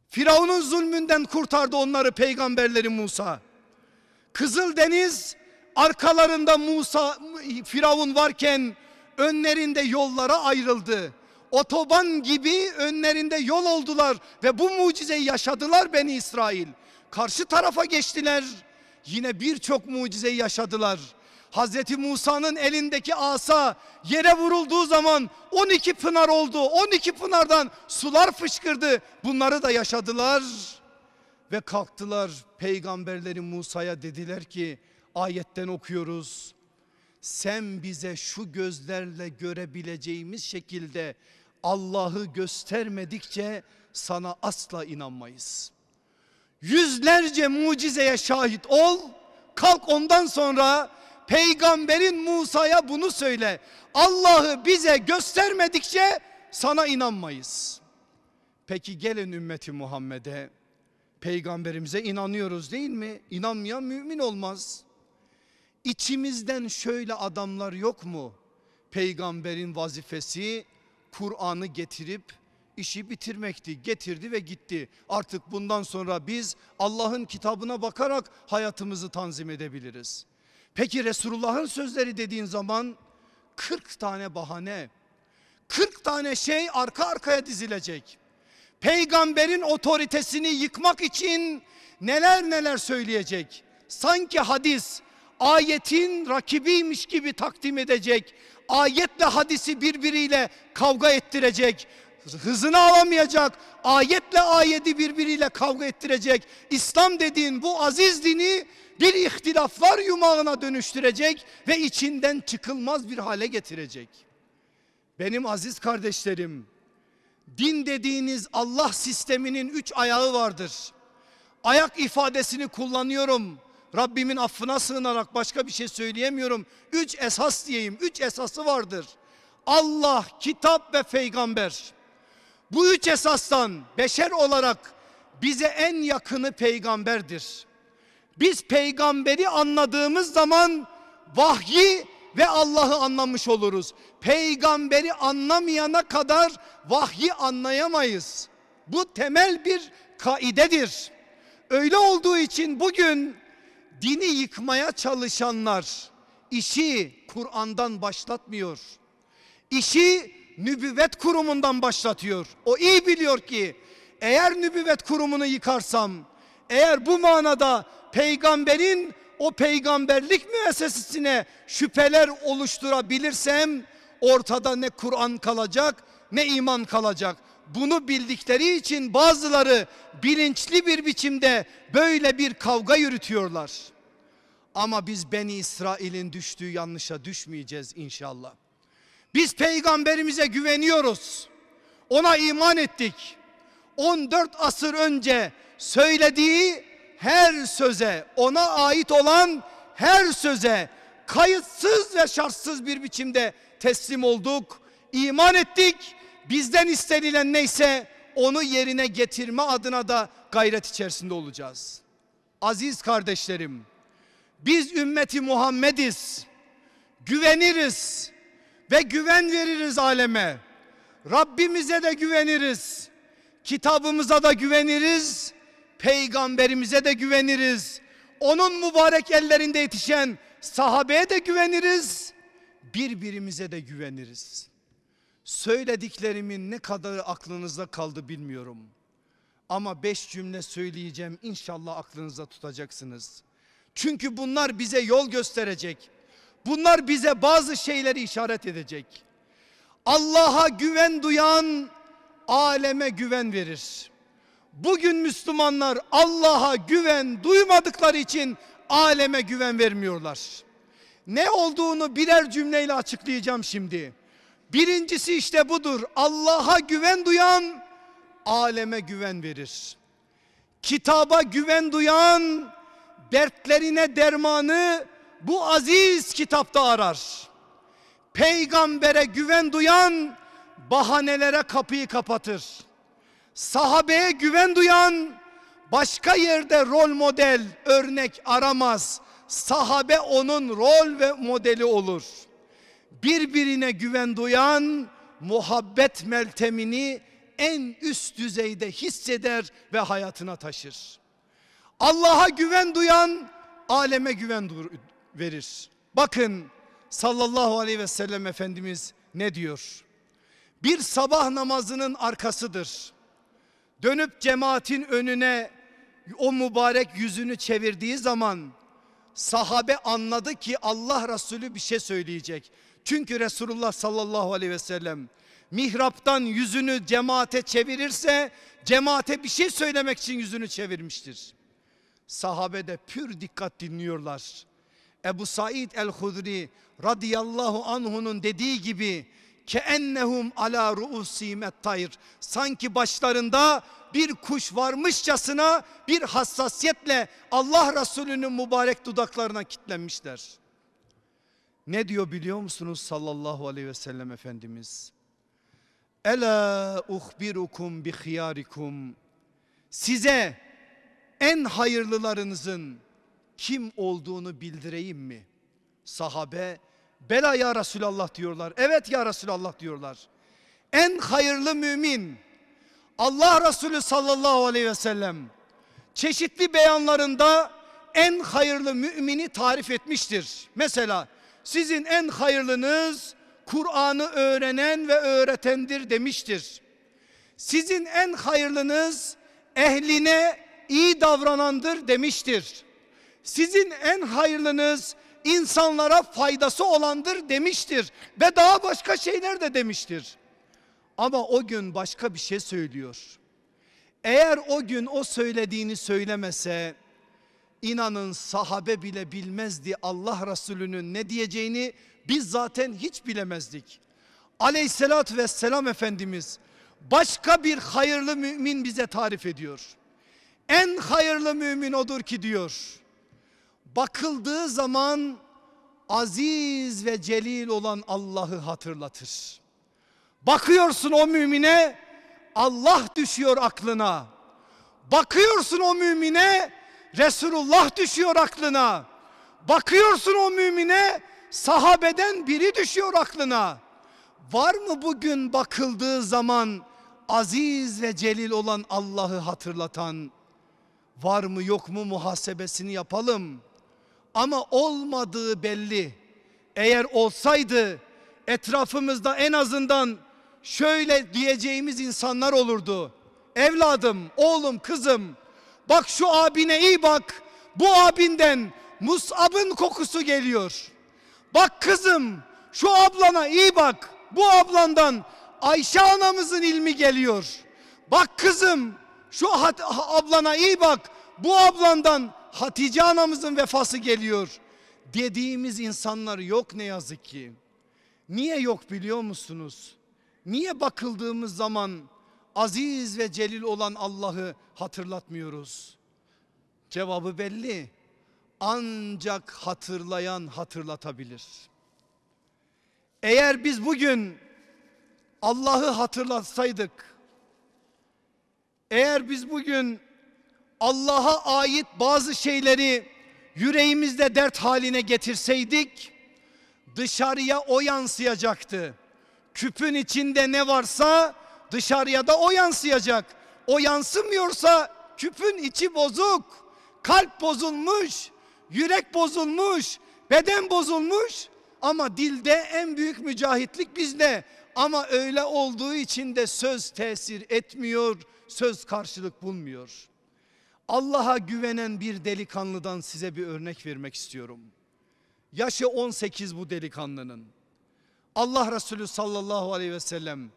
Firavun'un zulmünden kurtardı onları peygamberleri Musa. Kızıl Deniz arkalarında Musa Firavun varken önlerinde yollara ayrıldı. Otoban gibi önlerinde yol oldular ve bu mucizeyi yaşadılar Beni İsrail. Karşı tarafa geçtiler. Yine birçok mucizeyi yaşadılar. Hazreti Musa'nın elindeki asa yere vurulduğu zaman 12 pınar oldu. 12 pınardan sular fışkırdı. Bunları da yaşadılar ve kalktılar peygamberleri Musa'ya dediler ki ayetten okuyoruz. Sen bize şu gözlerle görebileceğimiz şekilde Allah'ı göstermedikçe sana asla inanmayız. Yüzlerce mucizeye şahit ol. Kalk ondan sonra Peygamberin Musa'ya bunu söyle. Allah'ı bize göstermedikçe sana inanmayız. Peki gelin ümmeti Muhammed'e. Peygamberimize inanıyoruz değil mi? İnanmayan mümin olmaz. İçimizden şöyle adamlar yok mu? Peygamberin vazifesi Kur'an'ı getirip işi bitirmekti. Getirdi ve gitti. Artık bundan sonra biz Allah'ın kitabına bakarak hayatımızı tanzim edebiliriz. Peki Resulullah'ın sözleri dediğin zaman 40 tane bahane, 40 tane şey arka arkaya dizilecek. Peygamberin otoritesini yıkmak için neler neler söyleyecek. Sanki hadis ayetin rakibiymiş gibi takdim edecek. Ayetle hadisi birbiriyle kavga ettirecek hızını alamayacak. Ayetle ayeti birbiriyle kavga ettirecek. İslam dediğin bu aziz dini bir ihtilaflar yumağına dönüştürecek ve içinden çıkılmaz bir hale getirecek. Benim aziz kardeşlerim, din dediğiniz Allah sisteminin üç ayağı vardır. Ayak ifadesini kullanıyorum. Rabbimin affına sığınarak başka bir şey söyleyemiyorum. Üç esas diyeyim. Üç esası vardır. Allah, kitap ve peygamber. Bu üç esastan beşer olarak bize en yakını peygamberdir. Biz peygamberi anladığımız zaman vahyi ve Allah'ı anlamış oluruz. Peygamberi anlamayana kadar vahyi anlayamayız. Bu temel bir kaidedir. Öyle olduğu için bugün dini yıkmaya çalışanlar işi Kur'an'dan başlatmıyor. İşi nübüvvet kurumundan başlatıyor. O iyi biliyor ki eğer nübüvvet kurumunu yıkarsam, eğer bu manada peygamberin o peygamberlik müessesesine şüpheler oluşturabilirsem ortada ne Kur'an kalacak ne iman kalacak. Bunu bildikleri için bazıları bilinçli bir biçimde böyle bir kavga yürütüyorlar. Ama biz Beni İsrail'in düştüğü yanlışa düşmeyeceğiz inşallah. Biz peygamberimize güveniyoruz. Ona iman ettik. 14 asır önce söylediği her söze, ona ait olan her söze kayıtsız ve şartsız bir biçimde teslim olduk, iman ettik. Bizden istenilen neyse onu yerine getirme adına da gayret içerisinde olacağız. Aziz kardeşlerim, biz ümmeti Muhammediz. Güveniriz ve güven veririz aleme. Rabbimize de güveniriz. Kitabımıza da güveniriz peygamberimize de güveniriz. Onun mübarek ellerinde yetişen sahabeye de güveniriz. Birbirimize de güveniriz. Söylediklerimin ne kadar aklınızda kaldı bilmiyorum. Ama beş cümle söyleyeceğim inşallah aklınıza tutacaksınız. Çünkü bunlar bize yol gösterecek. Bunlar bize bazı şeyleri işaret edecek. Allah'a güven duyan aleme güven verir. Bugün Müslümanlar Allah'a güven duymadıkları için aleme güven vermiyorlar. Ne olduğunu birer cümleyle açıklayacağım şimdi. Birincisi işte budur. Allah'a güven duyan aleme güven verir. Kitaba güven duyan dertlerine dermanı bu aziz kitapta arar. Peygambere güven duyan bahanelere kapıyı kapatır sahabeye güven duyan başka yerde rol model örnek aramaz. Sahabe onun rol ve modeli olur. Birbirine güven duyan muhabbet meltemini en üst düzeyde hisseder ve hayatına taşır. Allah'a güven duyan aleme güven verir. Bakın sallallahu aleyhi ve sellem Efendimiz ne diyor? Bir sabah namazının arkasıdır dönüp cemaatin önüne o mübarek yüzünü çevirdiği zaman sahabe anladı ki Allah Resulü bir şey söyleyecek. Çünkü Resulullah sallallahu aleyhi ve sellem mihraptan yüzünü cemaate çevirirse cemaate bir şey söylemek için yüzünü çevirmiştir. Sahabe de pür dikkat dinliyorlar. Ebu Said el-Hudri radıyallahu anhu'nun dediği gibi ke ennehum ala ruusimet tayr. Sanki başlarında bir kuş varmışçasına bir hassasiyetle Allah Resulü'nün mübarek dudaklarına kitlenmişler. Ne diyor biliyor musunuz sallallahu aleyhi ve sellem Efendimiz? Ela uhbirukum bi khiyarikum. Size en hayırlılarınızın kim olduğunu bildireyim mi? Sahabe Bela ya Resulallah diyorlar. Evet ya Resulallah diyorlar. En hayırlı mümin Allah Resulü sallallahu aleyhi ve sellem çeşitli beyanlarında en hayırlı mümini tarif etmiştir. Mesela sizin en hayırlınız Kur'an'ı öğrenen ve öğretendir demiştir. Sizin en hayırlınız ehline iyi davranandır demiştir. Sizin en hayırlınız insanlara faydası olandır demiştir ve daha başka şeyler de demiştir. Ama o gün başka bir şey söylüyor. Eğer o gün o söylediğini söylemese inanın sahabe bile bilmezdi Allah Resulü'nün ne diyeceğini biz zaten hiç bilemezdik. Aleyhissalatü vesselam Efendimiz başka bir hayırlı mümin bize tarif ediyor. En hayırlı mümin odur ki diyor bakıldığı zaman aziz ve celil olan Allah'ı hatırlatır. Bakıyorsun o mümine Allah düşüyor aklına. Bakıyorsun o mümine Resulullah düşüyor aklına. Bakıyorsun o mümine sahabeden biri düşüyor aklına. Var mı bugün bakıldığı zaman aziz ve celil olan Allah'ı hatırlatan? Var mı yok mu muhasebesini yapalım. Ama olmadığı belli. Eğer olsaydı etrafımızda en azından şöyle diyeceğimiz insanlar olurdu. Evladım, oğlum, kızım bak şu abine iyi bak. Bu abinden Mus'ab'ın kokusu geliyor. Bak kızım şu ablana iyi bak. Bu ablandan Ayşe anamızın ilmi geliyor. Bak kızım şu ablana iyi bak. Bu ablandan Hatice anamızın vefası geliyor dediğimiz insanlar yok ne yazık ki. Niye yok biliyor musunuz? Niye bakıldığımız zaman aziz ve celil olan Allah'ı hatırlatmıyoruz? Cevabı belli. Ancak hatırlayan hatırlatabilir. Eğer biz bugün Allah'ı hatırlatsaydık, eğer biz bugün Allah'a ait bazı şeyleri yüreğimizde dert haline getirseydik dışarıya o yansıyacaktı. Küpün içinde ne varsa dışarıya da o yansıyacak. O yansımıyorsa küpün içi bozuk, kalp bozulmuş, yürek bozulmuş, beden bozulmuş ama dilde en büyük mücahitlik bizde. Ama öyle olduğu için de söz tesir etmiyor, söz karşılık bulmuyor. Allah'a güvenen bir delikanlıdan size bir örnek vermek istiyorum. Yaşı 18 bu delikanlının. Allah Resulü sallallahu aleyhi ve sellem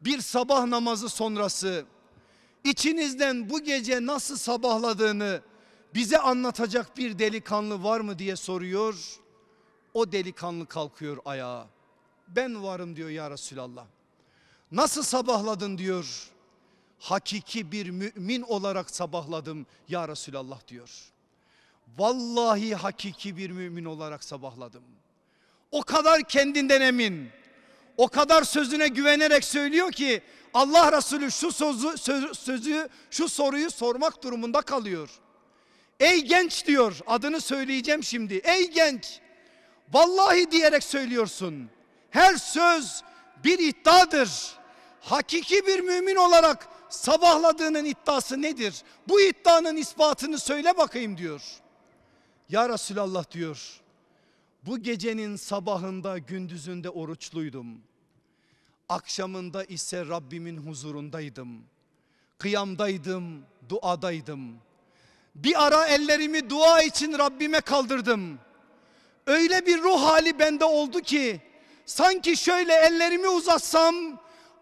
bir sabah namazı sonrası içinizden bu gece nasıl sabahladığını bize anlatacak bir delikanlı var mı diye soruyor. O delikanlı kalkıyor ayağa. Ben varım diyor ya Resulallah. Nasıl sabahladın diyor hakiki bir mümin olarak sabahladım ya Resulallah diyor. Vallahi hakiki bir mümin olarak sabahladım. O kadar kendinden emin, o kadar sözüne güvenerek söylüyor ki Allah Resulü şu sözü, söz, sözü şu soruyu sormak durumunda kalıyor. Ey genç diyor adını söyleyeceğim şimdi ey genç vallahi diyerek söylüyorsun her söz bir iddiadır. Hakiki bir mümin olarak sabahladığının iddiası nedir? Bu iddianın ispatını söyle bakayım diyor. Ya Resulallah diyor. Bu gecenin sabahında gündüzünde oruçluydum. Akşamında ise Rabbimin huzurundaydım. Kıyamdaydım, duadaydım. Bir ara ellerimi dua için Rabbime kaldırdım. Öyle bir ruh hali bende oldu ki sanki şöyle ellerimi uzatsam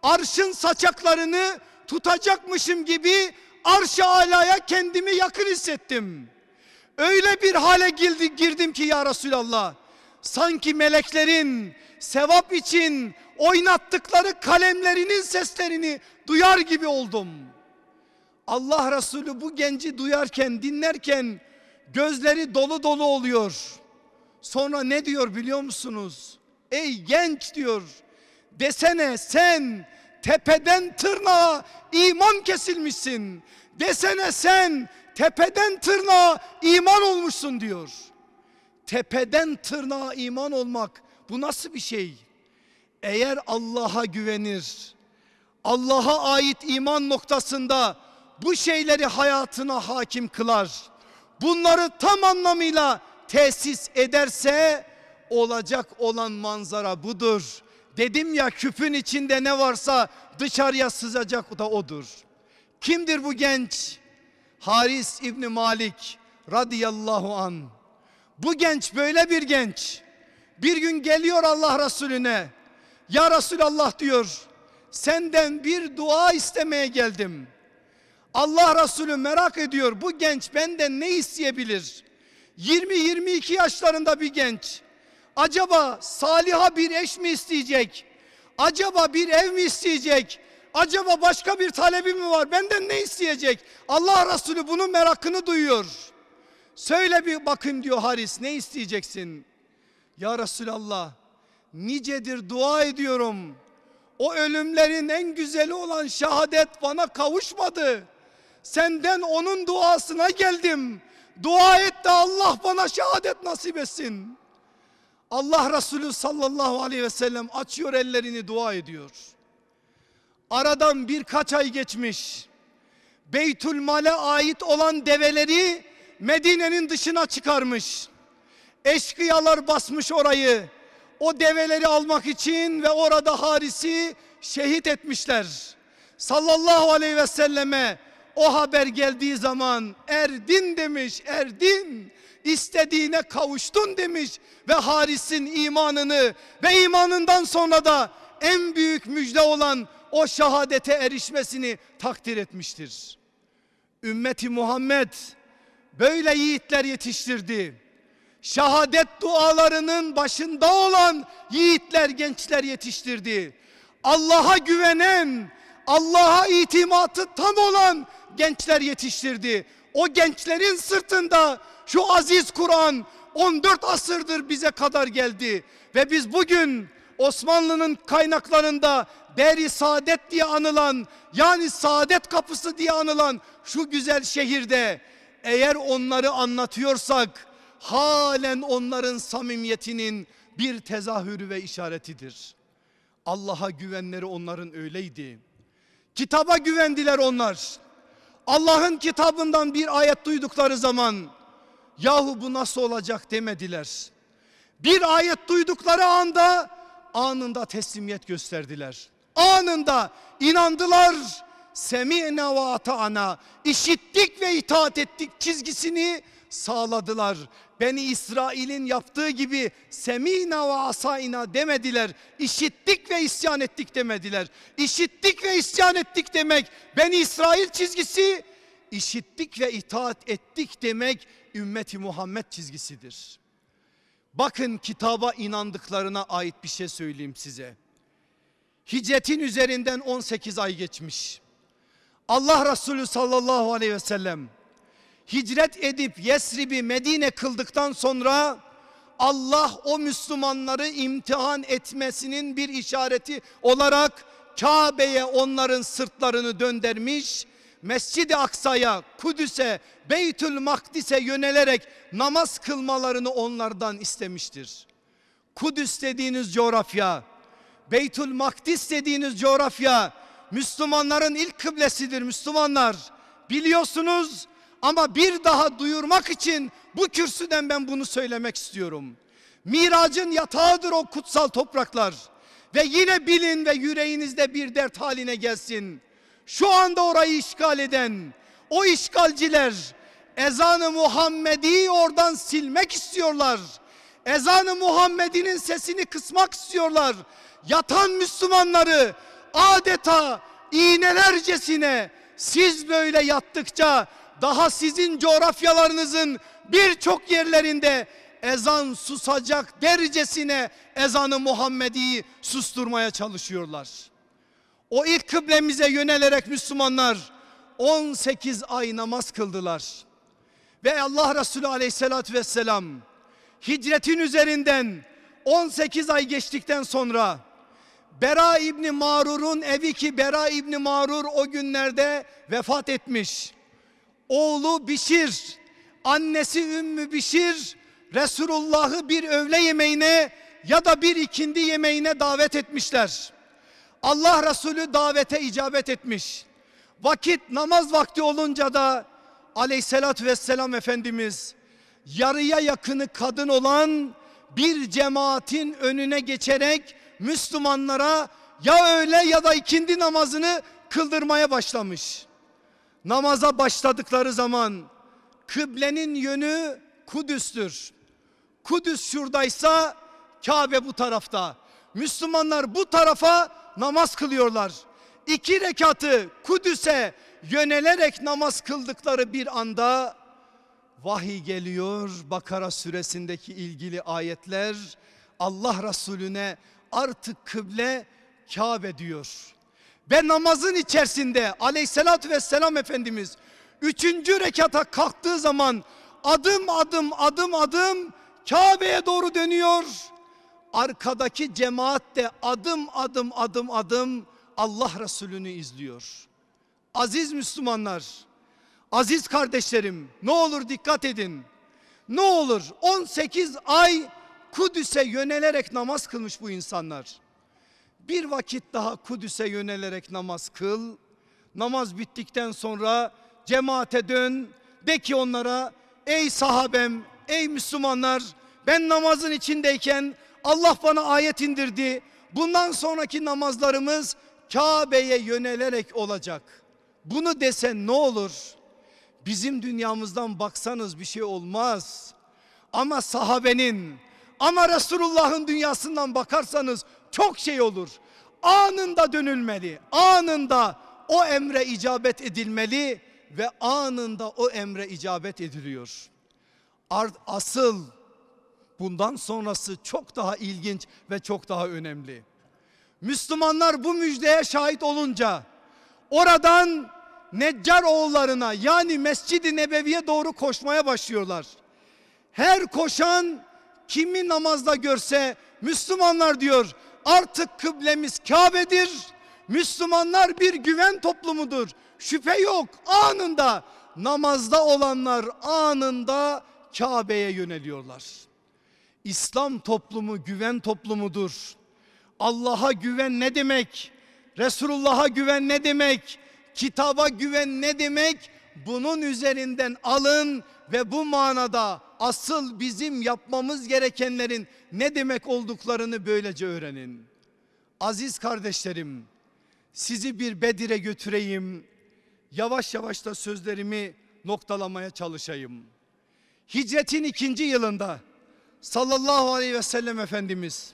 arşın saçaklarını tutacakmışım gibi arş-ı alaya kendimi yakın hissettim. Öyle bir hale girdi, girdim ki ya Resulallah sanki meleklerin sevap için oynattıkları kalemlerinin seslerini duyar gibi oldum. Allah Resulü bu genci duyarken dinlerken gözleri dolu dolu oluyor. Sonra ne diyor biliyor musunuz? Ey genç diyor desene sen tepeden tırnağa iman kesilmişsin. Desene sen tepeden tırnağa iman olmuşsun diyor. Tepeden tırnağa iman olmak bu nasıl bir şey? Eğer Allah'a güvenir, Allah'a ait iman noktasında bu şeyleri hayatına hakim kılar. Bunları tam anlamıyla tesis ederse olacak olan manzara budur. Dedim ya küpün içinde ne varsa dışarıya sızacak da odur. Kimdir bu genç? Haris İbni Malik radıyallahu an. Bu genç böyle bir genç. Bir gün geliyor Allah Resulüne. Ya Resulallah diyor. Senden bir dua istemeye geldim. Allah Resulü merak ediyor bu genç benden ne isteyebilir? 20-22 yaşlarında bir genç Acaba saliha bir eş mi isteyecek? Acaba bir ev mi isteyecek? Acaba başka bir talebi mi var? Benden ne isteyecek? Allah Resulü bunun merakını duyuyor. Söyle bir bakayım diyor Haris ne isteyeceksin? Ya Resulallah nicedir dua ediyorum. O ölümlerin en güzeli olan şehadet bana kavuşmadı. Senden onun duasına geldim. Dua et de Allah bana şehadet nasip etsin.'' Allah Resulü sallallahu aleyhi ve sellem açıyor ellerini dua ediyor. Aradan birkaç ay geçmiş. Beytül Mal'e ait olan develeri Medine'nin dışına çıkarmış. Eşkıyalar basmış orayı. O develeri almak için ve orada Haris'i şehit etmişler. Sallallahu aleyhi ve selleme o haber geldiği zaman Erdin demiş Erdin istediğine kavuştun demiş ve Haris'in imanını ve imanından sonra da en büyük müjde olan o şahadete erişmesini takdir etmiştir. Ümmeti Muhammed böyle yiğitler yetiştirdi. Şahadet dualarının başında olan yiğitler, gençler yetiştirdi. Allah'a güvenen, Allah'a itimatı tam olan gençler yetiştirdi. O gençlerin sırtında şu aziz Kur'an 14 asırdır bize kadar geldi ve biz bugün Osmanlı'nın kaynaklarında Beri Saadet diye anılan yani Saadet Kapısı diye anılan şu güzel şehirde eğer onları anlatıyorsak halen onların samimiyetinin bir tezahürü ve işaretidir. Allah'a güvenleri onların öyleydi. Kitaba güvendiler onlar. Allah'ın kitabından bir ayet duydukları zaman yahu bu nasıl olacak demediler. Bir ayet duydukları anda anında teslimiyet gösterdiler. Anında inandılar. Semi'ne ve ata'na işittik ve itaat ettik çizgisini sağladılar. Beni İsrail'in yaptığı gibi semina ve asaina demediler. İşittik ve isyan ettik demediler. İşittik ve isyan ettik demek Beni İsrail çizgisi. işittik ve itaat ettik demek ümmeti Muhammed çizgisidir. Bakın kitaba inandıklarına ait bir şey söyleyeyim size. Hicretin üzerinden 18 ay geçmiş. Allah Resulü sallallahu aleyhi ve sellem hicret edip Yesrib'i Medine kıldıktan sonra Allah o Müslümanları imtihan etmesinin bir işareti olarak Kabe'ye onların sırtlarını döndermiş Mescid-i Aksa'ya, Kudüs'e, Beytül Makdis'e yönelerek namaz kılmalarını onlardan istemiştir. Kudüs dediğiniz coğrafya, Beytül Makdis dediğiniz coğrafya Müslümanların ilk kıblesidir Müslümanlar. Biliyorsunuz ama bir daha duyurmak için bu kürsüden ben bunu söylemek istiyorum. Miracın yatağıdır o kutsal topraklar. Ve yine bilin ve yüreğinizde bir dert haline gelsin şu anda orayı işgal eden o işgalciler ezanı Muhammediyi oradan silmek istiyorlar. Ezanı Muhammedi'nin sesini kısmak istiyorlar. Yatan Müslümanları adeta iğnelercesine siz böyle yattıkça daha sizin coğrafyalarınızın birçok yerlerinde ezan susacak dercesine ezanı Muhammedi'yi susturmaya çalışıyorlar. O ilk kıblemize yönelerek Müslümanlar 18 ay namaz kıldılar. Ve Allah Resulü aleyhissalatü vesselam hicretin üzerinden 18 ay geçtikten sonra Bera İbni Marur'un evi ki Bera İbni Marur o günlerde vefat etmiş. Oğlu Bişir, annesi Ümmü Bişir Resulullah'ı bir övle yemeğine ya da bir ikindi yemeğine davet etmişler. Allah Resulü davete icabet etmiş. Vakit namaz vakti olunca da aleyhissalatü vesselam Efendimiz yarıya yakını kadın olan bir cemaatin önüne geçerek Müslümanlara ya öğle ya da ikindi namazını kıldırmaya başlamış. Namaza başladıkları zaman kıblenin yönü Kudüs'tür. Kudüs şuradaysa Kabe bu tarafta. Müslümanlar bu tarafa namaz kılıyorlar. İki rekatı Kudüs'e yönelerek namaz kıldıkları bir anda vahiy geliyor. Bakara suresindeki ilgili ayetler Allah Resulüne artık kıble Kabe diyor. Ve namazın içerisinde aleyhissalatü vesselam Efendimiz üçüncü rekata kalktığı zaman adım adım adım adım Kabe'ye doğru dönüyor arkadaki cemaat de adım adım adım adım Allah Resulü'nü izliyor. Aziz Müslümanlar, aziz kardeşlerim ne olur dikkat edin. Ne olur 18 ay Kudüs'e yönelerek namaz kılmış bu insanlar. Bir vakit daha Kudüs'e yönelerek namaz kıl. Namaz bittikten sonra cemaate dön. De ki onlara ey sahabem, ey Müslümanlar ben namazın içindeyken Allah bana ayet indirdi. Bundan sonraki namazlarımız Kabe'ye yönelerek olacak. Bunu desen ne olur? Bizim dünyamızdan baksanız bir şey olmaz. Ama sahabenin ama Resulullah'ın dünyasından bakarsanız çok şey olur. Anında dönülmeli. Anında o emre icabet edilmeli ve anında o emre icabet ediliyor. Asıl bundan sonrası çok daha ilginç ve çok daha önemli. Müslümanlar bu müjdeye şahit olunca oradan Neccar oğullarına yani Mescid-i Nebevi'ye doğru koşmaya başlıyorlar. Her koşan kimi namazda görse Müslümanlar diyor artık kıblemiz Kabe'dir. Müslümanlar bir güven toplumudur. Şüphe yok anında namazda olanlar anında Kabe'ye yöneliyorlar. İslam toplumu güven toplumudur. Allah'a güven ne demek? Resulullah'a güven ne demek? Kitaba güven ne demek? Bunun üzerinden alın ve bu manada asıl bizim yapmamız gerekenlerin ne demek olduklarını böylece öğrenin. Aziz kardeşlerim sizi bir Bedir'e götüreyim. Yavaş yavaş da sözlerimi noktalamaya çalışayım. Hicretin ikinci yılında sallallahu aleyhi ve sellem Efendimiz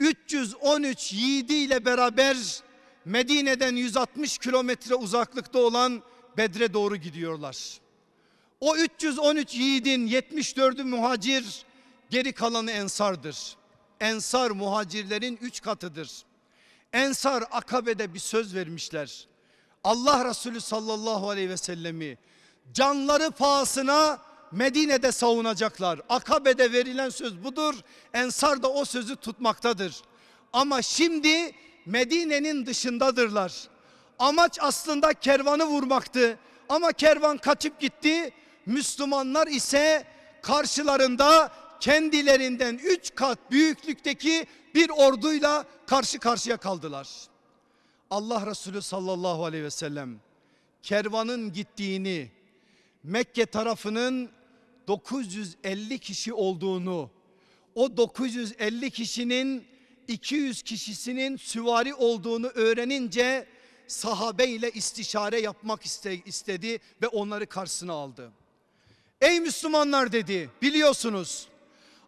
313 yiğidi ile beraber Medine'den 160 kilometre uzaklıkta olan Bedre doğru gidiyorlar. O 313 yiğidin 74'ü muhacir, geri kalanı ensardır. Ensar muhacirlerin 3 katıdır. Ensar akabede bir söz vermişler. Allah Resulü sallallahu aleyhi ve sellemi canları pahasına Medine'de savunacaklar. Akabe'de verilen söz budur. Ensar da o sözü tutmaktadır. Ama şimdi Medine'nin dışındadırlar. Amaç aslında kervanı vurmaktı. Ama kervan kaçıp gitti. Müslümanlar ise karşılarında kendilerinden üç kat büyüklükteki bir orduyla karşı karşıya kaldılar. Allah Resulü sallallahu aleyhi ve sellem kervanın gittiğini Mekke tarafının 950 kişi olduğunu, o 950 kişinin 200 kişisinin süvari olduğunu öğrenince sahabe ile istişare yapmak istedi ve onları karşısına aldı. Ey Müslümanlar dedi biliyorsunuz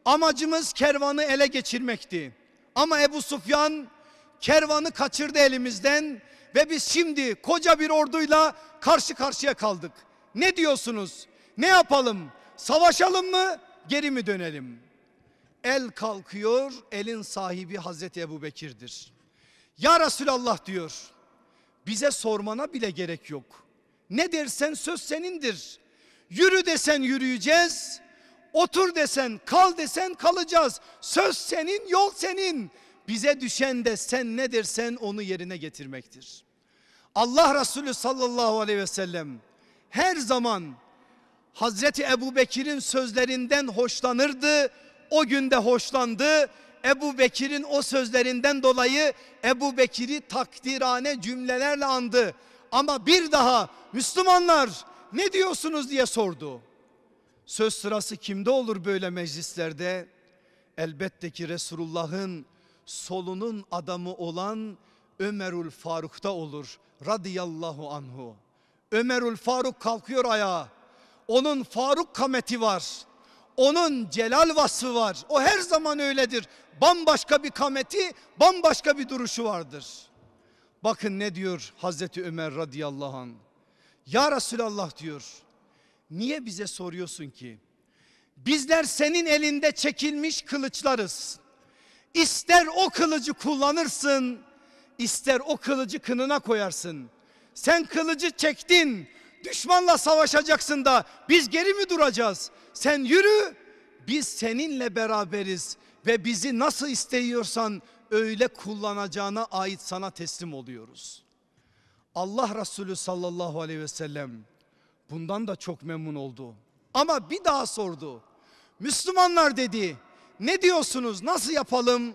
amacımız kervanı ele geçirmekti. Ama Ebu Sufyan kervanı kaçırdı elimizden ve biz şimdi koca bir orduyla karşı karşıya kaldık. Ne diyorsunuz? Ne yapalım? Savaşalım mı? Geri mi dönelim? El kalkıyor, elin sahibi Hazreti Ebu Bekir'dir. Ya Resulallah diyor, bize sormana bile gerek yok. Ne dersen söz senindir. Yürü desen yürüyeceğiz, otur desen kal desen kalacağız. Söz senin, yol senin. Bize düşen de sen ne dersen onu yerine getirmektir. Allah Resulü sallallahu aleyhi ve sellem her zaman Hazreti Ebu Bekir'in sözlerinden hoşlanırdı. O günde hoşlandı. Ebu Bekir'in o sözlerinden dolayı Ebu Bekir'i takdirane cümlelerle andı. Ama bir daha Müslümanlar ne diyorsunuz diye sordu. Söz sırası kimde olur böyle meclislerde? Elbette ki Resulullah'ın solunun adamı olan Ömerül Faruk'ta olur radıyallahu anhu. Ömerül Faruk kalkıyor ayağa. Onun Faruk kameti var. Onun celal vasfı var. O her zaman öyledir. Bambaşka bir kameti, bambaşka bir duruşu vardır. Bakın ne diyor Hazreti Ömer radıyallahu an. Ya Resulallah diyor. Niye bize soruyorsun ki? Bizler senin elinde çekilmiş kılıçlarız. İster o kılıcı kullanırsın, ister o kılıcı kınına koyarsın. Sen kılıcı çektin. Düşmanla savaşacaksın da biz geri mi duracağız? Sen yürü. Biz seninle beraberiz ve bizi nasıl isteyiyorsan öyle kullanacağına ait sana teslim oluyoruz. Allah Resulü sallallahu aleyhi ve sellem bundan da çok memnun oldu. Ama bir daha sordu. Müslümanlar dedi ne diyorsunuz nasıl yapalım?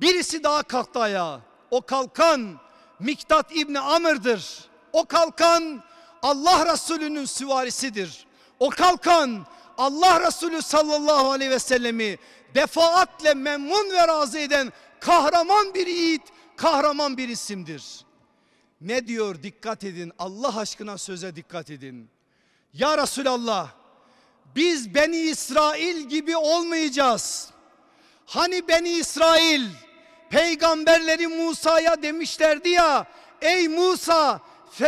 Birisi daha kalktı ayağa. O kalkan Miktat İbni Amr'dır. O kalkan Allah Resulü'nün süvarisidir. O kalkan Allah Resulü sallallahu aleyhi ve sellemi defaatle memnun ve razı eden kahraman bir yiğit, kahraman bir isimdir. Ne diyor dikkat edin Allah aşkına söze dikkat edin. Ya Resulallah biz Beni İsrail gibi olmayacağız. Hani Beni İsrail peygamberleri Musa'ya demişlerdi ya ey Musa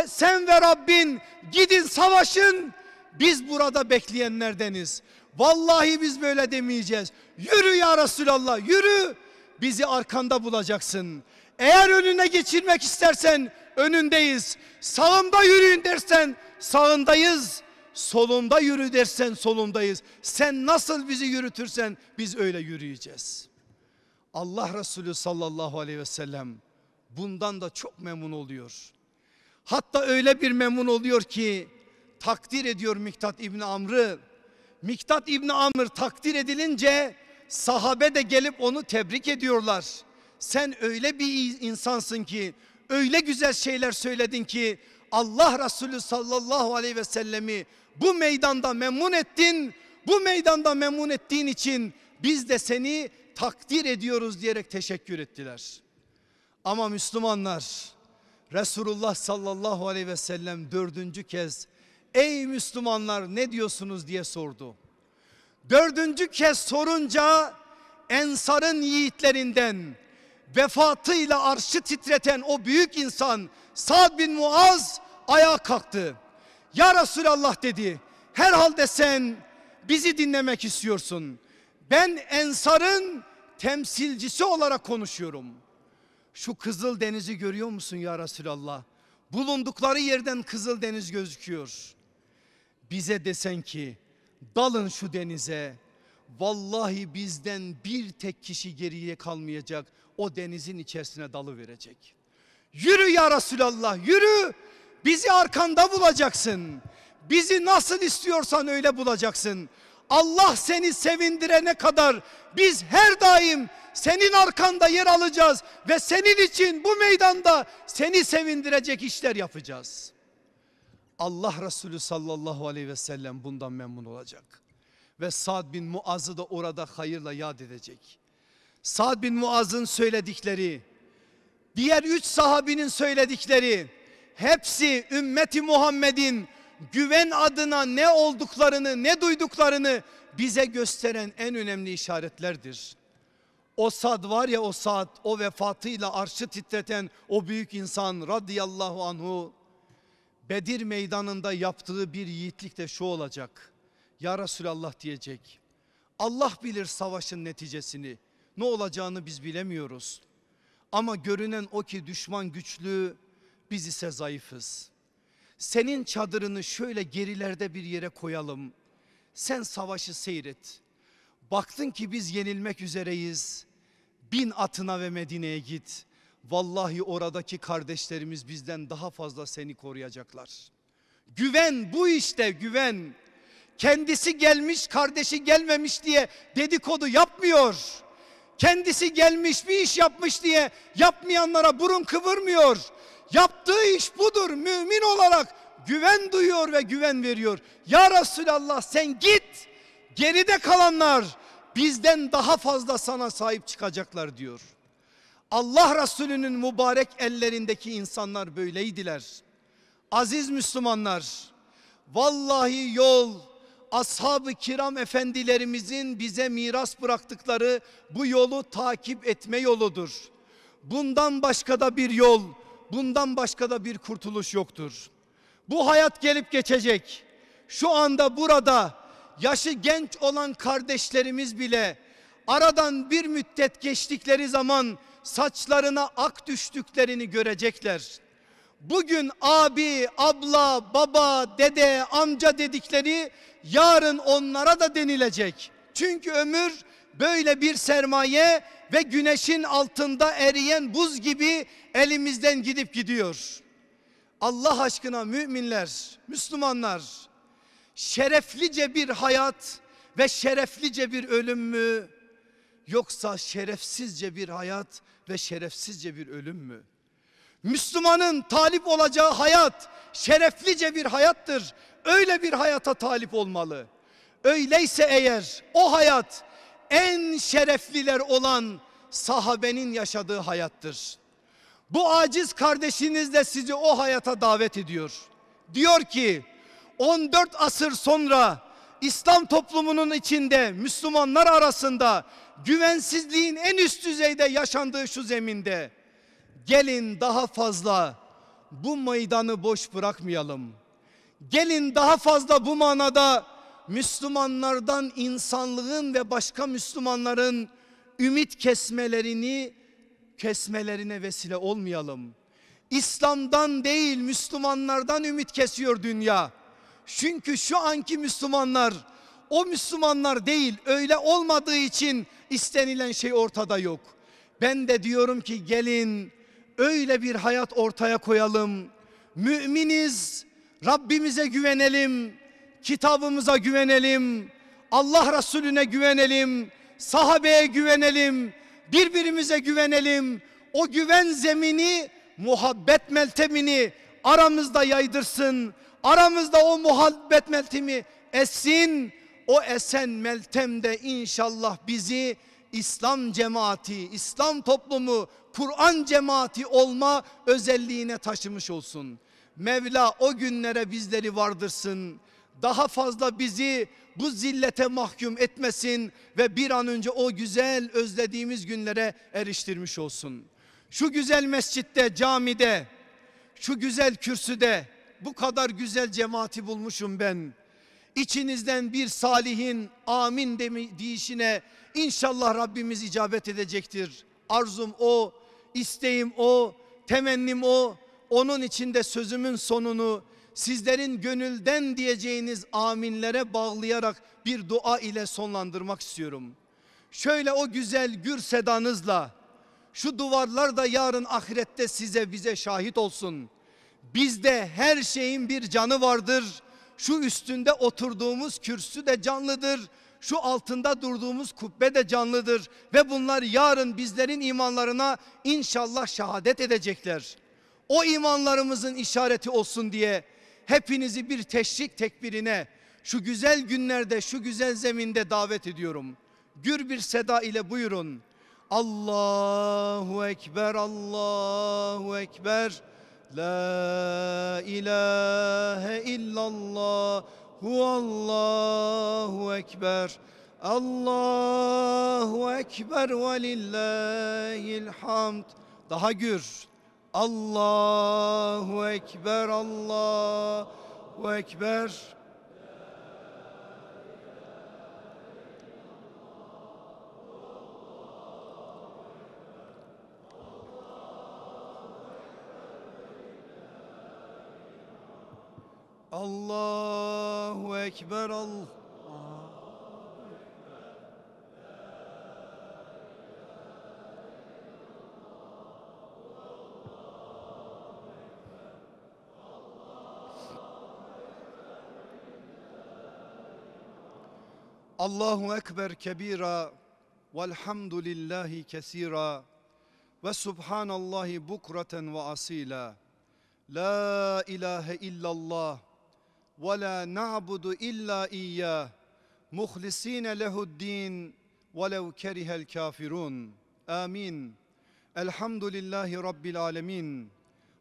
sen ve Rabbin gidin savaşın biz burada bekleyenlerdeniz. Vallahi biz böyle demeyeceğiz. Yürü ya Resulallah yürü bizi arkanda bulacaksın. Eğer önüne geçirmek istersen önündeyiz. Sağında yürüyün dersen sağındayız. Solunda yürü dersen solundayız. Sen nasıl bizi yürütürsen biz öyle yürüyeceğiz.'' Allah Resulü sallallahu aleyhi ve sellem bundan da çok memnun oluyor. Hatta öyle bir memnun oluyor ki takdir ediyor Miktat İbni Amr'ı. Miktat İbni Amr takdir edilince sahabe de gelip onu tebrik ediyorlar. Sen öyle bir insansın ki öyle güzel şeyler söyledin ki Allah Resulü sallallahu aleyhi ve sellemi bu meydanda memnun ettin. Bu meydanda memnun ettiğin için biz de seni takdir ediyoruz diyerek teşekkür ettiler. Ama Müslümanlar Resulullah sallallahu aleyhi ve sellem dördüncü kez ey Müslümanlar ne diyorsunuz diye sordu. Dördüncü kez sorunca Ensar'ın yiğitlerinden vefatıyla arşı titreten o büyük insan Sad bin Muaz ayağa kalktı. Ya Resulallah dedi herhalde sen bizi dinlemek istiyorsun. Ben ensarın temsilcisi olarak konuşuyorum. Şu Kızıl Denizi görüyor musun ya Resulallah? Bulundukları yerden Kızıl Deniz gözüküyor. Bize desen ki dalın şu denize. Vallahi bizden bir tek kişi geriye kalmayacak. O denizin içerisine dalı verecek. Yürü ya Resulallah yürü. Bizi arkanda bulacaksın. Bizi nasıl istiyorsan öyle bulacaksın. Allah seni sevindirene kadar biz her daim senin arkanda yer alacağız ve senin için bu meydanda seni sevindirecek işler yapacağız. Allah Resulü sallallahu aleyhi ve sellem bundan memnun olacak. Ve Sa'd bin Muaz'ı da orada hayırla yad edecek. Sa'd bin Muaz'ın söyledikleri, diğer üç sahabinin söyledikleri hepsi ümmeti Muhammed'in güven adına ne olduklarını ne duyduklarını bize gösteren en önemli işaretlerdir. O saat var ya o saat o vefatıyla arşı titreten o büyük insan radıyallahu anhu Bedir meydanında yaptığı bir yiğitlik de şu olacak. Ya Resulallah diyecek. Allah bilir savaşın neticesini. Ne olacağını biz bilemiyoruz. Ama görünen o ki düşman güçlü, biz ise zayıfız. Senin çadırını şöyle gerilerde bir yere koyalım. Sen savaşı seyret. Baktın ki biz yenilmek üzereyiz. Bin atına ve Medine'ye git. Vallahi oradaki kardeşlerimiz bizden daha fazla seni koruyacaklar. Güven bu işte güven. Kendisi gelmiş kardeşi gelmemiş diye dedikodu yapmıyor. Kendisi gelmiş bir iş yapmış diye yapmayanlara burun kıvırmıyor. Yaptığı iş budur. Mümin olarak güven duyuyor ve güven veriyor. Ya Resulallah sen git. Geride kalanlar bizden daha fazla sana sahip çıkacaklar diyor. Allah Resulü'nün mübarek ellerindeki insanlar böyleydiler. Aziz Müslümanlar vallahi yol ashab-ı kiram efendilerimizin bize miras bıraktıkları bu yolu takip etme yoludur. Bundan başka da bir yol Bundan başka da bir kurtuluş yoktur. Bu hayat gelip geçecek. Şu anda burada yaşı genç olan kardeşlerimiz bile aradan bir müddet geçtikleri zaman saçlarına ak düştüklerini görecekler. Bugün abi, abla, baba, dede, amca dedikleri yarın onlara da denilecek. Çünkü ömür böyle bir sermaye ve güneşin altında eriyen buz gibi elimizden gidip gidiyor. Allah aşkına müminler, Müslümanlar şereflice bir hayat ve şereflice bir ölüm mü yoksa şerefsizce bir hayat ve şerefsizce bir ölüm mü? Müslümanın talip olacağı hayat şereflice bir hayattır. Öyle bir hayata talip olmalı. Öyleyse eğer o hayat en şerefliler olan sahabenin yaşadığı hayattır. Bu aciz kardeşiniz de sizi o hayata davet ediyor. Diyor ki 14 asır sonra İslam toplumunun içinde Müslümanlar arasında güvensizliğin en üst düzeyde yaşandığı şu zeminde gelin daha fazla bu meydanı boş bırakmayalım. Gelin daha fazla bu manada Müslümanlardan insanlığın ve başka Müslümanların ümit kesmelerini kesmelerine vesile olmayalım. İslam'dan değil Müslümanlardan ümit kesiyor dünya. Çünkü şu anki Müslümanlar o Müslümanlar değil öyle olmadığı için istenilen şey ortada yok. Ben de diyorum ki gelin öyle bir hayat ortaya koyalım. Müminiz Rabbimize güvenelim kitabımıza güvenelim. Allah Resulüne güvenelim. Sahabeye güvenelim. Birbirimize güvenelim. O güven zemini, muhabbet meltemini aramızda yaydırsın. Aramızda o muhabbet meltemi essin. O esen meltemde inşallah bizi İslam cemaati, İslam toplumu, Kur'an cemaati olma özelliğine taşımış olsun. Mevla o günlere bizleri vardırsın daha fazla bizi bu zillete mahkum etmesin ve bir an önce o güzel özlediğimiz günlere eriştirmiş olsun. Şu güzel mescitte, camide, şu güzel kürsüde bu kadar güzel cemaati bulmuşum ben. İçinizden bir salihin amin deyişine inşallah Rabbimiz icabet edecektir. Arzum o, isteğim o, temennim o. Onun içinde sözümün sonunu sizlerin gönülden diyeceğiniz aminlere bağlayarak bir dua ile sonlandırmak istiyorum. Şöyle o güzel gür sedanızla şu duvarlar da yarın ahirette size bize şahit olsun. Bizde her şeyin bir canı vardır. Şu üstünde oturduğumuz kürsü de canlıdır şu altında durduğumuz kubbe de canlıdır ve bunlar yarın bizlerin imanlarına inşallah şehadet edecekler. O imanlarımızın işareti olsun diye Hepinizi bir teşrik tekbirine şu güzel günlerde şu güzel zeminde davet ediyorum. Gür bir seda ile buyurun. Allahu Ekber, Allahu Ekber. La ilahe illallah, huvallahu ekber. Allahu Ekber ve lillahil hamd. Daha gür, Allahu Ekber, Allahu Ekber. Allahu Ekber, Allah. Allahu Ekber kebira velhamdülillahi kesira ve subhanallahi bukraten ve asila la ilahe illallah ve la na'budu illa iyyah muhlisine lehuddin velev kerihel kafirun amin elhamdülillahi rabbil alemin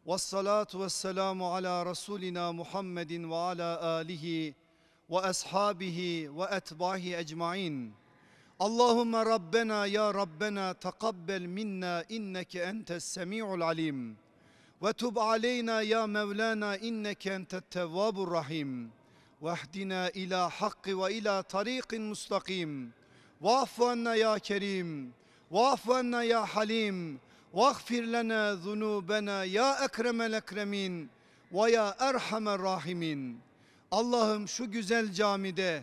ve salatu ve selamu ala rasulina Muhammedin ve ala alihi واصحابه واتباعه اجمعين اللهم ربنا يا ربنا تقبل منا انك انت السميع العليم وتب علينا يا مولانا انك انت التواب الرحيم واهدنا الى حق والى طريق مستقيم واعف عنا يا كريم واعف عنا يا حليم واغفر لنا ذنوبنا يا اكرم الاكرمين ويا ارحم الراحمين Allah'ım şu güzel camide,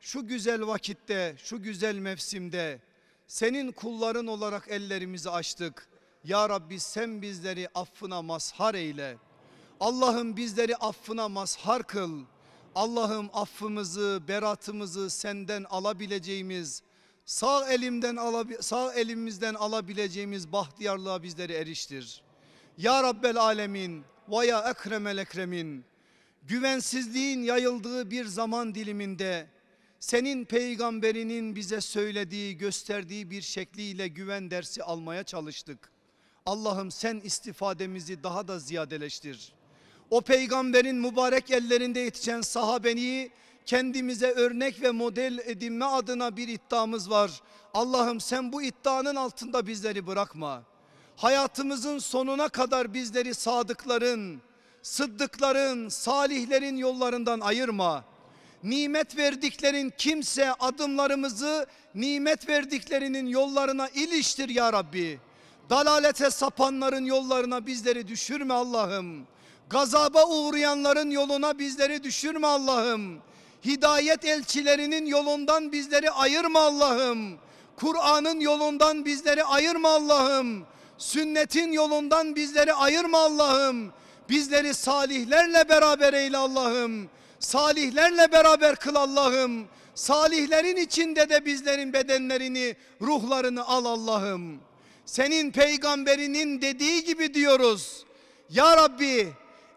şu güzel vakitte, şu güzel mevsimde senin kulların olarak ellerimizi açtık. Ya Rabbi sen bizleri affına mazhar eyle. Allah'ım bizleri affına mazhar kıl. Allah'ım affımızı, beratımızı senden alabileceğimiz, sağ elimden alab, sağ elimizden alabileceğimiz bahtiyarlığa bizleri eriştir. Ya Rabbel Alemin ve ya Ekremel Ekremin güvensizliğin yayıldığı bir zaman diliminde senin peygamberinin bize söylediği, gösterdiği bir şekliyle güven dersi almaya çalıştık. Allah'ım sen istifademizi daha da ziyadeleştir. O peygamberin mübarek ellerinde yetişen sahabeni kendimize örnek ve model edinme adına bir iddiamız var. Allah'ım sen bu iddianın altında bizleri bırakma. Hayatımızın sonuna kadar bizleri sadıkların, sıddıkların, salihlerin yollarından ayırma. Nimet verdiklerin kimse adımlarımızı nimet verdiklerinin yollarına iliştir ya Rabbi. Dalalete sapanların yollarına bizleri düşürme Allah'ım. Gazaba uğrayanların yoluna bizleri düşürme Allah'ım. Hidayet elçilerinin yolundan bizleri ayırma Allah'ım. Kur'an'ın yolundan bizleri ayırma Allah'ım. Sünnetin yolundan bizleri ayırma Allah'ım. Bizleri salihlerle beraber eyle Allah'ım. Salihlerle beraber kıl Allah'ım. Salihlerin içinde de bizlerin bedenlerini, ruhlarını al Allah'ım. Senin peygamberinin dediği gibi diyoruz. Ya Rabbi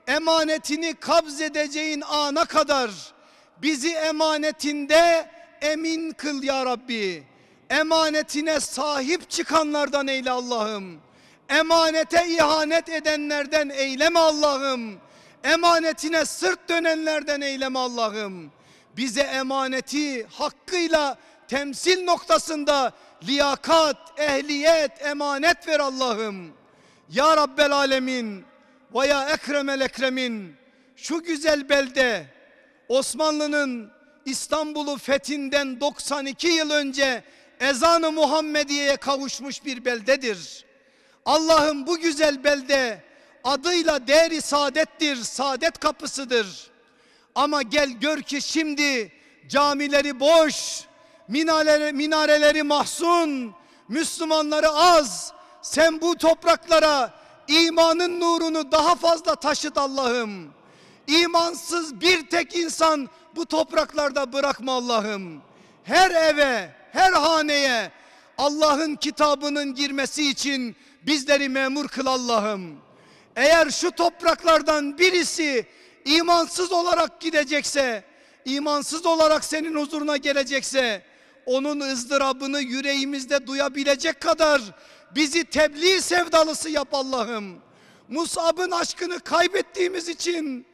emanetini kabz edeceğin ana kadar bizi emanetinde emin kıl ya Rabbi. Emanetine sahip çıkanlardan eyle Allah'ım. Emanete ihanet edenlerden eyleme Allah'ım. Emanetine sırt dönenlerden eyleme Allah'ım. Bize emaneti hakkıyla temsil noktasında liyakat, ehliyet, emanet ver Allah'ım. Ya Rabbel Alemin ve ya Ekremel Ekremin şu güzel belde Osmanlı'nın İstanbul'u fethinden 92 yıl önce ezanı Muhammediye'ye kavuşmuş bir beldedir. Allah'ın bu güzel belde adıyla değeri saadettir, saadet kapısıdır. Ama gel gör ki şimdi camileri boş, minareleri, minareleri mahzun, Müslümanları az. Sen bu topraklara imanın nurunu daha fazla taşıt Allah'ım. İmansız bir tek insan bu topraklarda bırakma Allah'ım. Her eve, her haneye Allah'ın kitabının girmesi için bizleri memur kıl Allah'ım. Eğer şu topraklardan birisi imansız olarak gidecekse, imansız olarak senin huzuruna gelecekse, onun ızdırabını yüreğimizde duyabilecek kadar bizi tebliğ sevdalısı yap Allah'ım. Musab'ın aşkını kaybettiğimiz için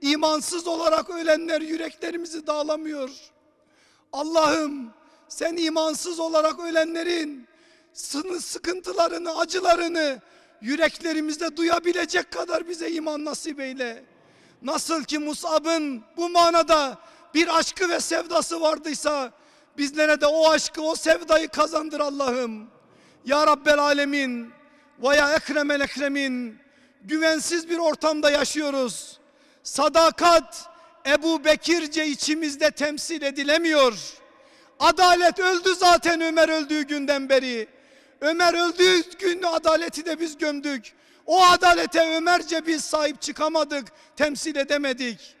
imansız olarak ölenler yüreklerimizi dağlamıyor. Allah'ım sen imansız olarak ölenlerin sıkıntılarını, acılarını yüreklerimizde duyabilecek kadar bize iman nasip eyle. Nasıl ki Musab'ın bu manada bir aşkı ve sevdası vardıysa bizlere de o aşkı, o sevdayı kazandır Allah'ım. Ya Rabbel Alemin ve ya Ekremel Ekremin güvensiz bir ortamda yaşıyoruz. Sadakat Ebu Bekirce içimizde temsil edilemiyor. Adalet öldü zaten Ömer öldüğü günden beri. Ömer öldüğü gün adaleti de biz gömdük. O adalete Ömerce biz sahip çıkamadık, temsil edemedik.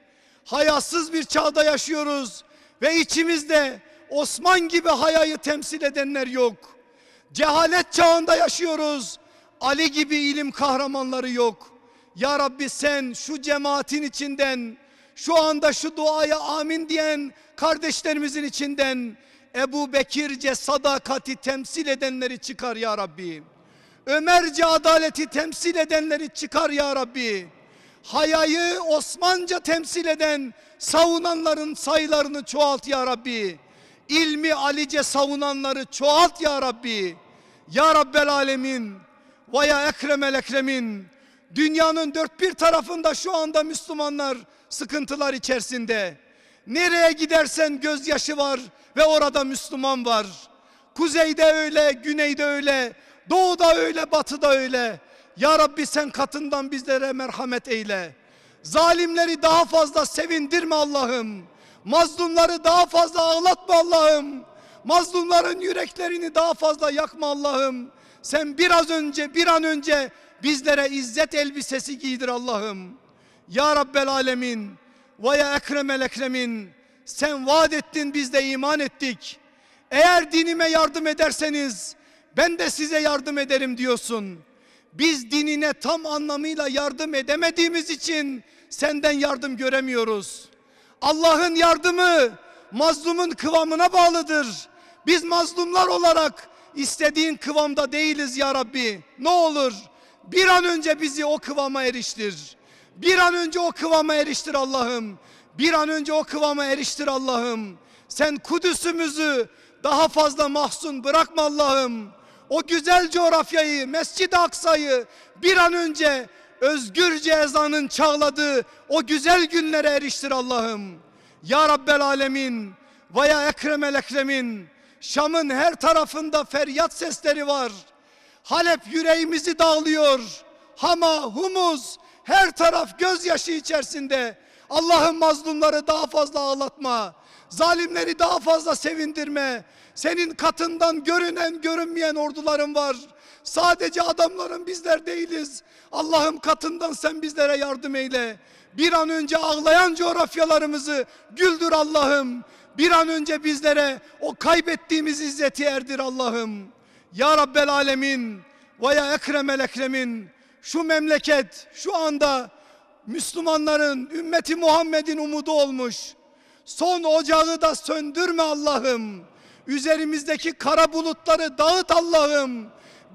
Hayasız bir çağda yaşıyoruz ve içimizde Osman gibi hayayı temsil edenler yok. Cehalet çağında yaşıyoruz. Ali gibi ilim kahramanları yok. Ya Rabbi sen şu cemaatin içinden şu anda şu duaya amin diyen kardeşlerimizin içinden Ebu Bekirce sadakati temsil edenleri çıkar ya Rabbi. Ömerce adaleti temsil edenleri çıkar ya Rabbi. Hayayı Osmanca temsil eden savunanların sayılarını çoğalt ya Rabbi. İlmi Alice savunanları çoğalt ya Rabbi. Ya Rabbel Alemin veya ya Ekremel Ekremin. Dünyanın dört bir tarafında şu anda Müslümanlar sıkıntılar içerisinde. Nereye gidersen gözyaşı var, ve orada Müslüman var. Kuzeyde öyle, güneyde öyle, doğuda öyle, batıda öyle. Ya Rabbi sen katından bizlere merhamet eyle. Zalimleri daha fazla sevindirme Allah'ım. Mazlumları daha fazla ağlatma Allah'ım. Mazlumların yüreklerini daha fazla yakma Allah'ım. Sen biraz önce bir an önce bizlere izzet elbisesi giydir Allah'ım. Ya Rabbel Alemin ve ya Ekremel Ekremin sen vaat ettin biz de iman ettik. Eğer dinime yardım ederseniz ben de size yardım ederim diyorsun. Biz dinine tam anlamıyla yardım edemediğimiz için senden yardım göremiyoruz. Allah'ın yardımı mazlumun kıvamına bağlıdır. Biz mazlumlar olarak istediğin kıvamda değiliz ya Rabbi. Ne olur bir an önce bizi o kıvama eriştir. Bir an önce o kıvama eriştir Allah'ım. Bir an önce o kıvama eriştir Allah'ım. Sen Kudüs'ümüzü daha fazla mahzun bırakma Allah'ım. O güzel coğrafyayı, Mescid-i Aksa'yı bir an önce özgürce ezanın çağladığı o güzel günlere eriştir Allah'ım. Ya Rabbel Alemin, vaya Ekremel Ekremin, Şam'ın her tarafında feryat sesleri var. Halep yüreğimizi dağlıyor. Hama, Humus, her taraf gözyaşı içerisinde. Allah'ın mazlumları daha fazla ağlatma. Zalimleri daha fazla sevindirme. Senin katından görünen görünmeyen orduların var. Sadece adamların bizler değiliz. Allah'ım katından sen bizlere yardım eyle. Bir an önce ağlayan coğrafyalarımızı güldür Allah'ım. Bir an önce bizlere o kaybettiğimiz izzeti erdir Allah'ım. Ya Rabbel Alemin ve ya Ekremel Ekremin şu memleket şu anda Müslümanların, ümmeti Muhammed'in umudu olmuş. Son ocağı da söndürme Allah'ım. Üzerimizdeki kara bulutları dağıt Allah'ım.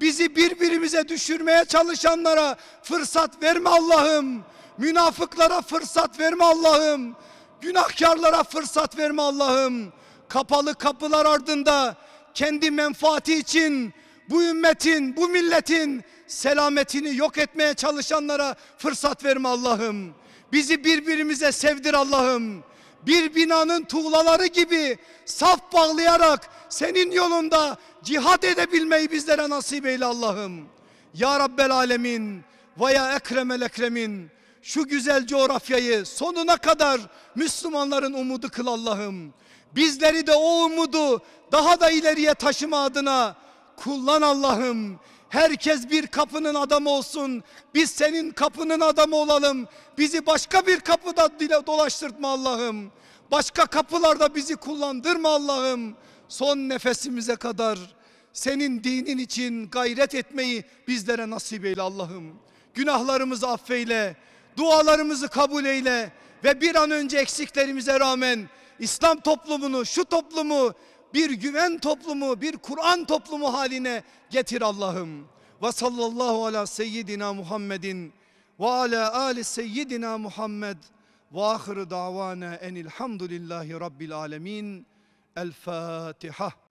Bizi birbirimize düşürmeye çalışanlara fırsat verme Allah'ım. Münafıklara fırsat verme Allah'ım. Günahkarlara fırsat verme Allah'ım. Kapalı kapılar ardında kendi menfaati için bu ümmetin, bu milletin selametini yok etmeye çalışanlara fırsat verme Allah'ım. Bizi birbirimize sevdir Allah'ım. Bir binanın tuğlaları gibi saf bağlayarak senin yolunda cihat edebilmeyi bizlere nasip eyle Allah'ım. Ya Rabbel Alemin ve ya Ekremel Ekremin şu güzel coğrafyayı sonuna kadar Müslümanların umudu kıl Allah'ım. Bizleri de o umudu daha da ileriye taşıma adına kullan Allah'ım. Herkes bir kapının adamı olsun. Biz senin kapının adamı olalım. Bizi başka bir kapıda dolaştırtma Allah'ım. Başka kapılarda bizi kullandırma Allah'ım. Son nefesimize kadar senin dinin için gayret etmeyi bizlere nasip eyle Allah'ım. Günahlarımızı affeyle, dualarımızı kabul eyle ve bir an önce eksiklerimize rağmen İslam toplumunu, şu toplumu bir güven toplumu, bir Kur'an toplumu haline getir Allah'ım. Ve sallallahu ala seyyidina Muhammedin ve ala ali seyyidina Muhammed ve ahiru davana enilhamdülillahi rabbil alemin. El Fatiha.